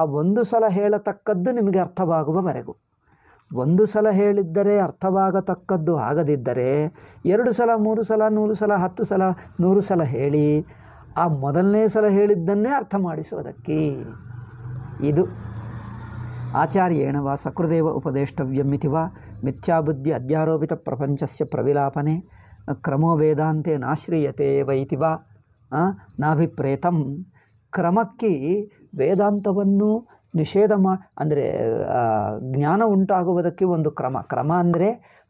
ಆ ಒಂದು ಸಲ ಹೇಳತಕ್ಕದ್ದು ನಿಮಗೆ ಅರ್ಥವಾಗುವವರೆಗೂ ಒಂದು ಸಲ ಹೇಳಿದ್ದರೆ ಅರ್ಥವಾಗತಕ್ಕದ್ದು ಆಗದಿದ್ದರೆ ಎರಡು ಸಲ ಮೂರು ಸಲ ನೂರು ಸಲ ಹತ್ತು ಸಲ ನೂರು ಸಲ ಹೇಳಿ ಆ ಮೊದಲನೇ ಸಲ ಹೇಳಿದ್ದನ್ನೇ ಅರ್ಥ ಮಾಡಿಸುವುದಕ್ಕೆ ಇದು ಆಚಾರ್ಯೇಣ ವಾ ಸಕೃದೇವ ಉಪದೇಷ್ಟವ್ಯಮಿತಿ ವಾ ಮಿಥ್ಯಾಬುದ್ಧಿ ಅಧ್ಯಾರೋಪಿತ ಪ್ರಪಂಚಸ್ಯ ಪ್ರವಿಲಾಪನೆ ಕ್ರಮೋ ವೇದಾಂತೆ ನಾಶ್ರೀಯತೆ ವೈತಿ ವಾ ನಾಭಿಪ್ರೇತಂ ಕ್ರಮಕ್ಕೆ ವೇದಾಂತವನ್ನು ನಿಷೇಧ ಮಾ ಅಂದರೆ ಜ್ಞಾನ ಉಂಟಾಗುವುದಕ್ಕೆ ಒಂದು ಕ್ರಮ ಕ್ರಮ ಅಂದರೆ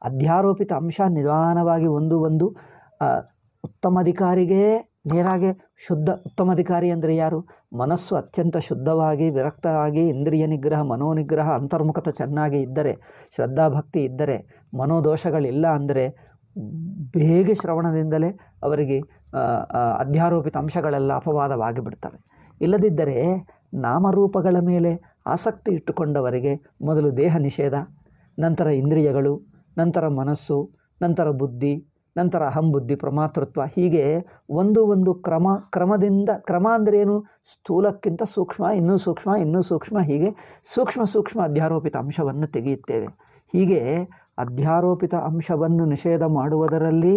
ಅಧ್ಯಾರೋಪಿತ ಅಂಶ ನಿಧಾನವಾಗಿ ಒಂದು ಒಂದು ಉತ್ತಮಾಧಿಕಾರಿಗೇ ನೇರಾಗೆ ಶುದ್ಧ ಉತ್ತಮಾಧಿಕಾರಿ ಅಂದರೆ ಯಾರು ಮನಸ್ಸು ಅತ್ಯಂತ ಶುದ್ಧವಾಗಿ ವಿರಕ್ತವಾಗಿ ಇಂದ್ರಿಯ ನಿಗ್ರಹ ಮನೋನಿಗ್ರಹ ಅಂತರ್ಮುಖತೆ ಚೆನ್ನಾಗಿ ಇದ್ದರೆ ಶ್ರದ್ಧಾಭಕ್ತಿ ಇದ್ದರೆ ಮನೋದೋಷಗಳಿಲ್ಲ ಅಂದರೆ ಬೇಗ ಶ್ರವಣದಿಂದಲೇ ಅವರಿಗೆ ಅಧ್ಯಾರೋಪಿತ ಅಂಶಗಳೆಲ್ಲ ಅಪವಾದವಾಗಿ ಇಲ್ಲದಿದ್ದರೆ ನಾಮರೂಪಗಳ ಮೇಲೆ ಆಸಕ್ತಿ ಇಟ್ಟುಕೊಂಡವರಿಗೆ ಮೊದಲು ದೇಹ ನಿಷೇಧ ನಂತರ ಇಂದ್ರಿಯಗಳು ನಂತರ ಮನಸ್ಸು ನಂತರ ಬುದ್ಧಿ ನಂತರ ಅಹಂಬುದ್ಧಿ ಪ್ರಮಾತೃತ್ವ ಹೀಗೆ ಒಂದು ಒಂದು ಕ್ರಮ ಕ್ರಮದಿಂದ ಕ್ರಮ ಅಂದರೆ ಏನು ಸ್ಥೂಲಕ್ಕಿಂತ ಸೂಕ್ಷ್ಮ ಇನ್ನೂ ಸೂಕ್ಷ್ಮ ಇನ್ನೂ ಸೂಕ್ಷ್ಮ ಹೀಗೆ ಸೂಕ್ಷ್ಮ ಸೂಕ್ಷ್ಮ ಅಧ್ಯಾರೋಪಿತ ಅಂಶವನ್ನು ತೆಗೆಯುತ್ತೇವೆ ಹೀಗೆ ಅಧ್ಯಾರೋಪಿತ ಅಂಶವನ್ನು ನಿಷೇಧ ಮಾಡುವುದರಲ್ಲಿ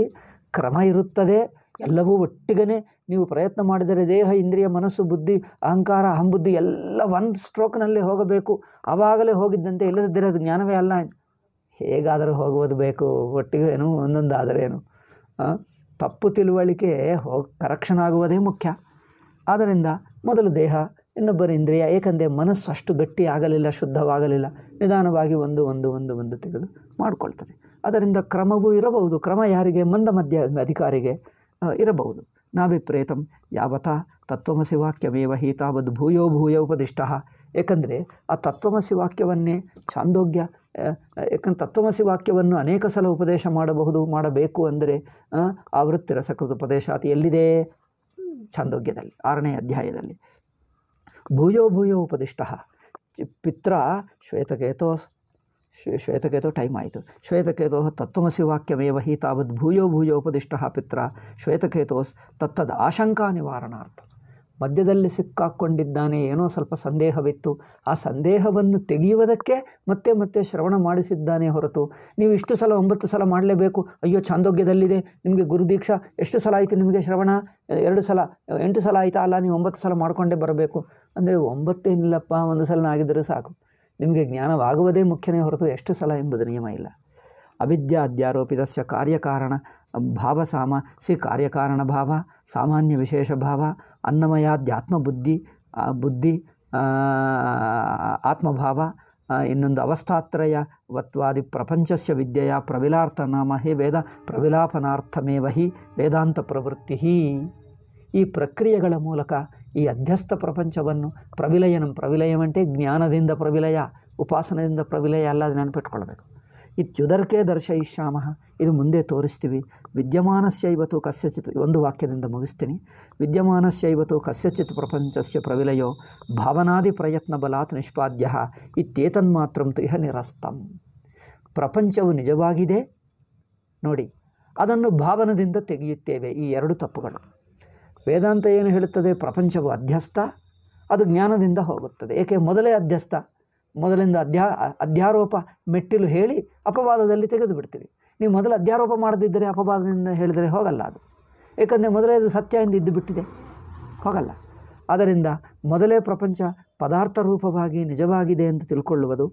ಕ್ರಮ ಇರುತ್ತದೆ ಎಲ್ಲವೂ ಒಟ್ಟಿಗನೆ ನೀವು ಪ್ರಯತ್ನ ಮಾಡಿದರೆ ದೇಹ ಇಂದ್ರಿಯ ಮನಸ್ಸು ಬುದ್ಧಿ ಅಹಂಕಾರ ಅಹಂಬುದ್ಧಿ ಎಲ್ಲ ಒನ್ ಸ್ಟ್ರೋಕ್ನಲ್ಲಿ ಹೋಗಬೇಕು ಆವಾಗಲೇ ಹೋಗಿದ್ದಂತೆ ಇಲ್ಲದಿದ್ದರೆ ಅದು ಜ್ಞಾನವೇ ಅಲ್ಲ ಹೇಗಾದರೂ ಹೋಗುವುದು ಬೇಕು ಒಟ್ಟಿಗೆ ಏನು ಒಂದೊಂದಾದರೆ ಏನು ತಪ್ಪು ತಿಳುವಳಿಕೆ ಹೋಗಿ ಕರೆಕ್ಷನ್ ಆಗುವುದೇ ಮುಖ್ಯ ಆದ್ದರಿಂದ ಮೊದಲು ದೇಹ ಇನ್ನೊಬ್ಬರು ಇಂದ್ರಿಯ ಏಕೆಂದರೆ ಮನಸ್ಸು ಅಷ್ಟು ಗಟ್ಟಿ ಆಗಲಿಲ್ಲ ಶುದ್ಧವಾಗಲಿಲ್ಲ ನಿಧಾನವಾಗಿ ಒಂದು ಒಂದು ಒಂದು ಒಂದು ತೆಗೆದು ಮಾಡಿಕೊಳ್ತದೆ ಅದರಿಂದ ಕ್ರಮವೂ ಇರಬಹುದು ಕ್ರಮ ಯಾರಿಗೆ ಮಂದ ಮಧ್ಯ ಅಧಿಕಾರಿಗೆ ಇರಬಹುದು ನಾಭಿಪ್ರೇತಂ ಯಾವತ ತತ್ವಮಸಿ ವಾಕ್ಯಮೇವ ಹೀತಾವದ್ ಭೂಯೋ ಭೂಯೋಪದಿಷ್ಟ ಏಕೆಂದರೆ ಆ ತತ್ವಮಸಿ ವಾಕ್ಯವನ್ನೇ ಛಾಂದೋಗ್ಯ ಯಾಕಂದ್ರೆ ತತ್ವಮಸಿ ವಾಕ್ಯವನ್ನು ಅನೇಕ ಸಲ ಉಪದೇಶ ಮಾಡಬಹುದು ಮಾಡಬೇಕು ಅಂದರೆ ಆವೃತ್ತಿ ರಸಕೃತ ಉಪದೇಶ ಎಲ್ಲಿದೆ ಛಾಂದೋಗ್ಯದಲ್ಲಿ ಆರನೇ ಅಧ್ಯಾಯದಲ್ಲಿ ಭೂಯೋ ಭೂಯೋ ಉಪದಿಷ್ಟ ಪಿತ್ರ ಶ್ವೇತಕೇತೋ ಶ್ವೇತಕೇತೋ ಟೈಮ್ ಆಯಿತು ಶ್ವೇತಕೇತೋ ತತ್ವಮಸಿ ವಾಕ್ಯಮೇವ ಹಿ ತಾವದ್ ಭೂಯೋ ಭೂಯೋಪದಿಷ್ಟ ಪಿತ್ರ ಶ್ವೇತಕೇತೋಸ್ ತತ್ತದ ಆಶಂಕಾ ನಿವಾರಣಾರ್ಥ ಮಧ್ಯದಲ್ಲಿ ಸಿಕ್ಕಾಕ್ಕೊಂಡಿದ್ದಾನೆ ಏನೋ ಸ್ವಲ್ಪ ಸಂದೇಹವಿತ್ತು ಆ ಸಂದೇಹವನ್ನು ತೆಗೆಯುವುದಕ್ಕೆ ಮತ್ತೆ ಮತ್ತೆ ಶ್ರವಣ ಮಾಡಿಸಿದ್ದಾನೆ ಹೊರತು ನೀವು ಇಷ್ಟು ಸಲ ಒಂಬತ್ತು ಸಲ ಮಾಡಲೇಬೇಕು ಅಯ್ಯೋ ಚಾಂದೋಗ್ಯದಲ್ಲಿದೆ ನಿಮಗೆ ಗುರುದೀಕ್ಷ ಎಷ್ಟು ಸಲ ಆಯಿತು ನಿಮಗೆ ಶ್ರವಣ ಎರಡು ಸಲ ಎಂಟು ಸಲ ಆಯಿತಾ ಅಲ್ಲ ನೀವು ಒಂಬತ್ತು ಸಲ ಮಾಡಿಕೊಂಡೇ ಬರಬೇಕು ಅಂದರೆ ಒಂಬತ್ತೇನಿಲ್ಲಪ್ಪ ಒಂದು ಸಲ ಆಗಿದ್ದರೆ ಸಾಕು ನಿಮಗೆ ಜ್ಞಾನವಾಗುವುದೇ ಮುಖ್ಯನೇ ಹೊರತು ಎಷ್ಟು ಸಲ ಎಂಬುದು ನಿಯಮ ಇಲ್ಲ ಅವಿದ್ಯಾದ್ಯಾರೋಪಿತ ಕಾರ್ಯಕಾರಣ ಭಾವಸಾಮ ಸಿ ಕಾರ್ಯಕಾರಣ ಭಾವ ಸಾಮಾನ್ಯ ವಿಶೇಷ ಭಾವ ಅನ್ನಮಯಾದ್ಯಾತ್ಮ ಬುದ್ಧಿ ಬುದ್ಧಿ ಆತ್ಮಭಾವ ಇನ್ನೊಂದು ಅವಸ್ಥಾತ್ರಯ ವತ್ವಾದಿ ಪ್ರಪಂಚಸ್ಯ ವಿದ್ಯೆಯ ಪ್ರವಿಲಾರ್ಥ ನಾಮ ಹೇ ವೇದ ಪ್ರವಿಲಾಪನಾರ್ಥಮೇವ ಹಿ ವೇದಾಂತ ಪ್ರವೃತ್ತಿ ಈ ಪ್ರಕ್ರಿಯೆಗಳ ಮೂಲಕ ಈ ಅಧ್ಯಸ್ಥ ಪ್ರಪಂಚವನ್ನು ಪ್ರವಿಲಯನಂ ಪ್ರವಿಲಯಮಂಟೇ ಜ್ಞಾನದಿಂದ ಪ್ರವಿಲಯ ಉಪಾಸನದಿಂದ ಪ್ರವಿಲಯ ಅಲ್ಲ ನೆನಪಿಟ್ಕೊಳ್ಬೇಕು ಇತ್ಯುದರ್ಕೆ ದರ್ಶಯಿಷ್ಯಾಮ ಇದು ಮುಂದೆ ತೋರಿಸ್ತೀವಿ ವಿದ್ಯಮಾನಸ್ಯೈವತು ಕಸ್ಯಚಿತ್ ಒಂದು ವಾಕ್ಯದಿಂದ ಮುಗಿಸ್ತೀನಿ ವಿದ್ಯಮಾನಸ್ಯೈವತು ಕಸ್ಯಚಿತ್ ಪ್ರಪಂಚಸ್ಯ ಪ್ರವಿಲಯೋ ಭಾವನಾದಿ ಪ್ರಯತ್ನ ಬಲಾತ್ ನಿಷ್ಪಾದ್ಯ ಇತ್ಯೇತನ್ಮಾತ್ರ ಇಹ ನಿರಸ್ತಂ ಪ್ರಪಂಚವು ನಿಜವಾಗಿದೆ ನೋಡಿ ಅದನ್ನು ಭಾವನದಿಂದ ತೆಗೆಯುತ್ತೇವೆ ಈ ಎರಡು ತಪ್ಪುಗಳು ವೇದಾಂತ ಏನು ಹೇಳುತ್ತದೆ ಪ್ರಪಂಚವು ಅಧ್ಯಸ್ಥ ಅದು ಜ್ಞಾನದಿಂದ ಹೋಗುತ್ತದೆ ಏಕೆ ಮೊದಲೇ ಅಧ್ಯಸ್ಥ ಮೊದಲಿಂದ ಅಧ್ಯಾ ಅಧ್ಯಾರೋಪ ಮೆಟ್ಟಿಲು ಹೇಳಿ ಅಪವಾದದಲ್ಲಿ ತೆಗೆದು ಬಿಡ್ತೀವಿ ನೀವು ಮೊದಲು ಅಧ್ಯಾರೋಪ ಮಾಡದಿದ್ದರೆ ಅಪವಾದದಿಂದ ಹೇಳಿದರೆ ಹೋಗಲ್ಲ ಅದು ಏಕೆಂದರೆ ಮೊದಲೇದು ಸತ್ಯ ಎಂದು ಇದ್ದು ಬಿಟ್ಟಿದೆ ಹೋಗಲ್ಲ ಆದ್ದರಿಂದ ಮೊದಲೇ ಪ್ರಪಂಚ ಪದಾರ್ಥ ರೂಪವಾಗಿ ನಿಜವಾಗಿದೆ ಎಂದು ತಿಳ್ಕೊಳ್ಳುವುದು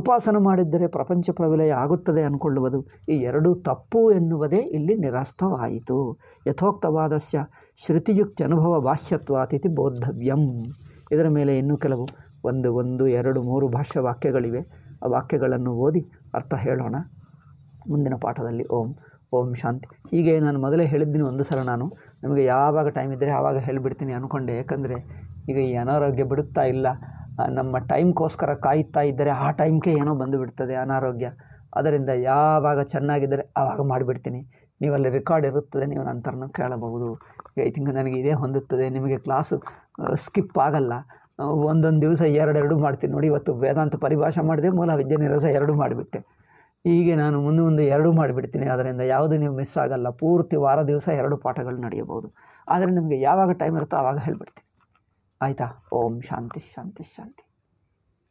ಉಪಾಸನ ಮಾಡಿದ್ದರೆ ಪ್ರಪಂಚ ಪ್ರವಿಲಯ ಆಗುತ್ತದೆ ಅಂದ್ಕೊಳ್ಳುವುದು ಈ ಎರಡೂ ತಪ್ಪು ಎನ್ನುವುದೇ ಇಲ್ಲಿ ನಿರಸ್ತವಾಯಿತು ಯಥೋಕ್ತವಾದಸ್ಯ ಶ್ರುತಿಯುಕ್ತಿ ಅನುಭವ ಬಾಹ್ಯತ್ವ ಅತಿಥಿ ಬೋದ್ಧವ್ಯಂ ಇದರ ಮೇಲೆ ಇನ್ನೂ ಕೆಲವು ಒಂದು ಒಂದು ಎರಡು ಮೂರು ಭಾಷಾ ವಾಕ್ಯಗಳಿವೆ ಆ ವಾಕ್ಯಗಳನ್ನು ಓದಿ ಅರ್ಥ ಹೇಳೋಣ ಮುಂದಿನ ಪಾಠದಲ್ಲಿ ಓಂ ಓಂ ಶಾಂತಿ ಹೀಗೆ ನಾನು ಮೊದಲೇ ಹೇಳಿದ್ದೀನಿ ಒಂದು ಸಲ ನಾನು ನಿಮಗೆ ಯಾವಾಗ ಟೈಮ್ ಇದ್ದರೆ ಆವಾಗ ಹೇಳಿಬಿಡ್ತೀನಿ ಅಂದ್ಕೊಂಡೆ ಯಾಕಂದರೆ ಈಗ ಈ ಅನಾರೋಗ್ಯ ಬಿಡುತ್ತಾ ಇಲ್ಲ ನಮ್ಮ ಟೈಮ್ಗೋಸ್ಕರ ಕಾಯುತ್ತಾ ಇದ್ದರೆ ಆ ಟೈಮ್ಗೆ ಏನೋ ಬಂದು ಅನಾರೋಗ್ಯ ಅದರಿಂದ ಯಾವಾಗ ಚೆನ್ನಾಗಿದ್ದರೆ ಆವಾಗ ಮಾಡಿಬಿಡ್ತೀನಿ ನೀವಲ್ಲಿ ರೆಕಾರ್ಡ್ ಇರುತ್ತದೆ ನೀವು ನಂತರನೂ ಕೇಳಬಹುದು ಐ ತಿಂಕ್ ನನಗೆ ಇದೇ ಹೊಂದುತ್ತದೆ ನಿಮಗೆ ಕ್ಲಾಸು ಸ್ಕಿಪ್ ಆಗಲ್ಲ ಒಂದೊಂದು ದಿವಸ ಎರಡೆರಡು ಮಾಡ್ತೀನಿ ನೋಡಿ ಇವತ್ತು ವೇದಾಂತ ಪರಿಭಾಷೆ ಮಾಡಿದೆ ಮೂಲ ವಿದ್ಯೆ ನಿರಸ ಎರಡು ಮಾಡಿಬಿಟ್ಟೆ ಹೀಗೆ ನಾನು ಮುಂದೆ ಮುಂದೆ ಎರಡು ಮಾಡಿಬಿಡ್ತೀನಿ ಅದರಿಂದ ಯಾವುದು ನೀವು ಮಿಸ್ ಆಗಲ್ಲ ಪೂರ್ತಿ ವಾರ ದಿವಸ ಎರಡು ಪಾಠಗಳು ನಡೆಯಬಹುದು ಆದರೆ ನಿಮಗೆ ಯಾವಾಗ ಟೈಮ್ ಇರುತ್ತೋ ಆವಾಗ ಹೇಳಿಬಿಡ್ತೀನಿ ಆಯಿತಾ ಓಂ ಶಾಂತಿ ಶಾಂತಿ ಶಾಂತಿ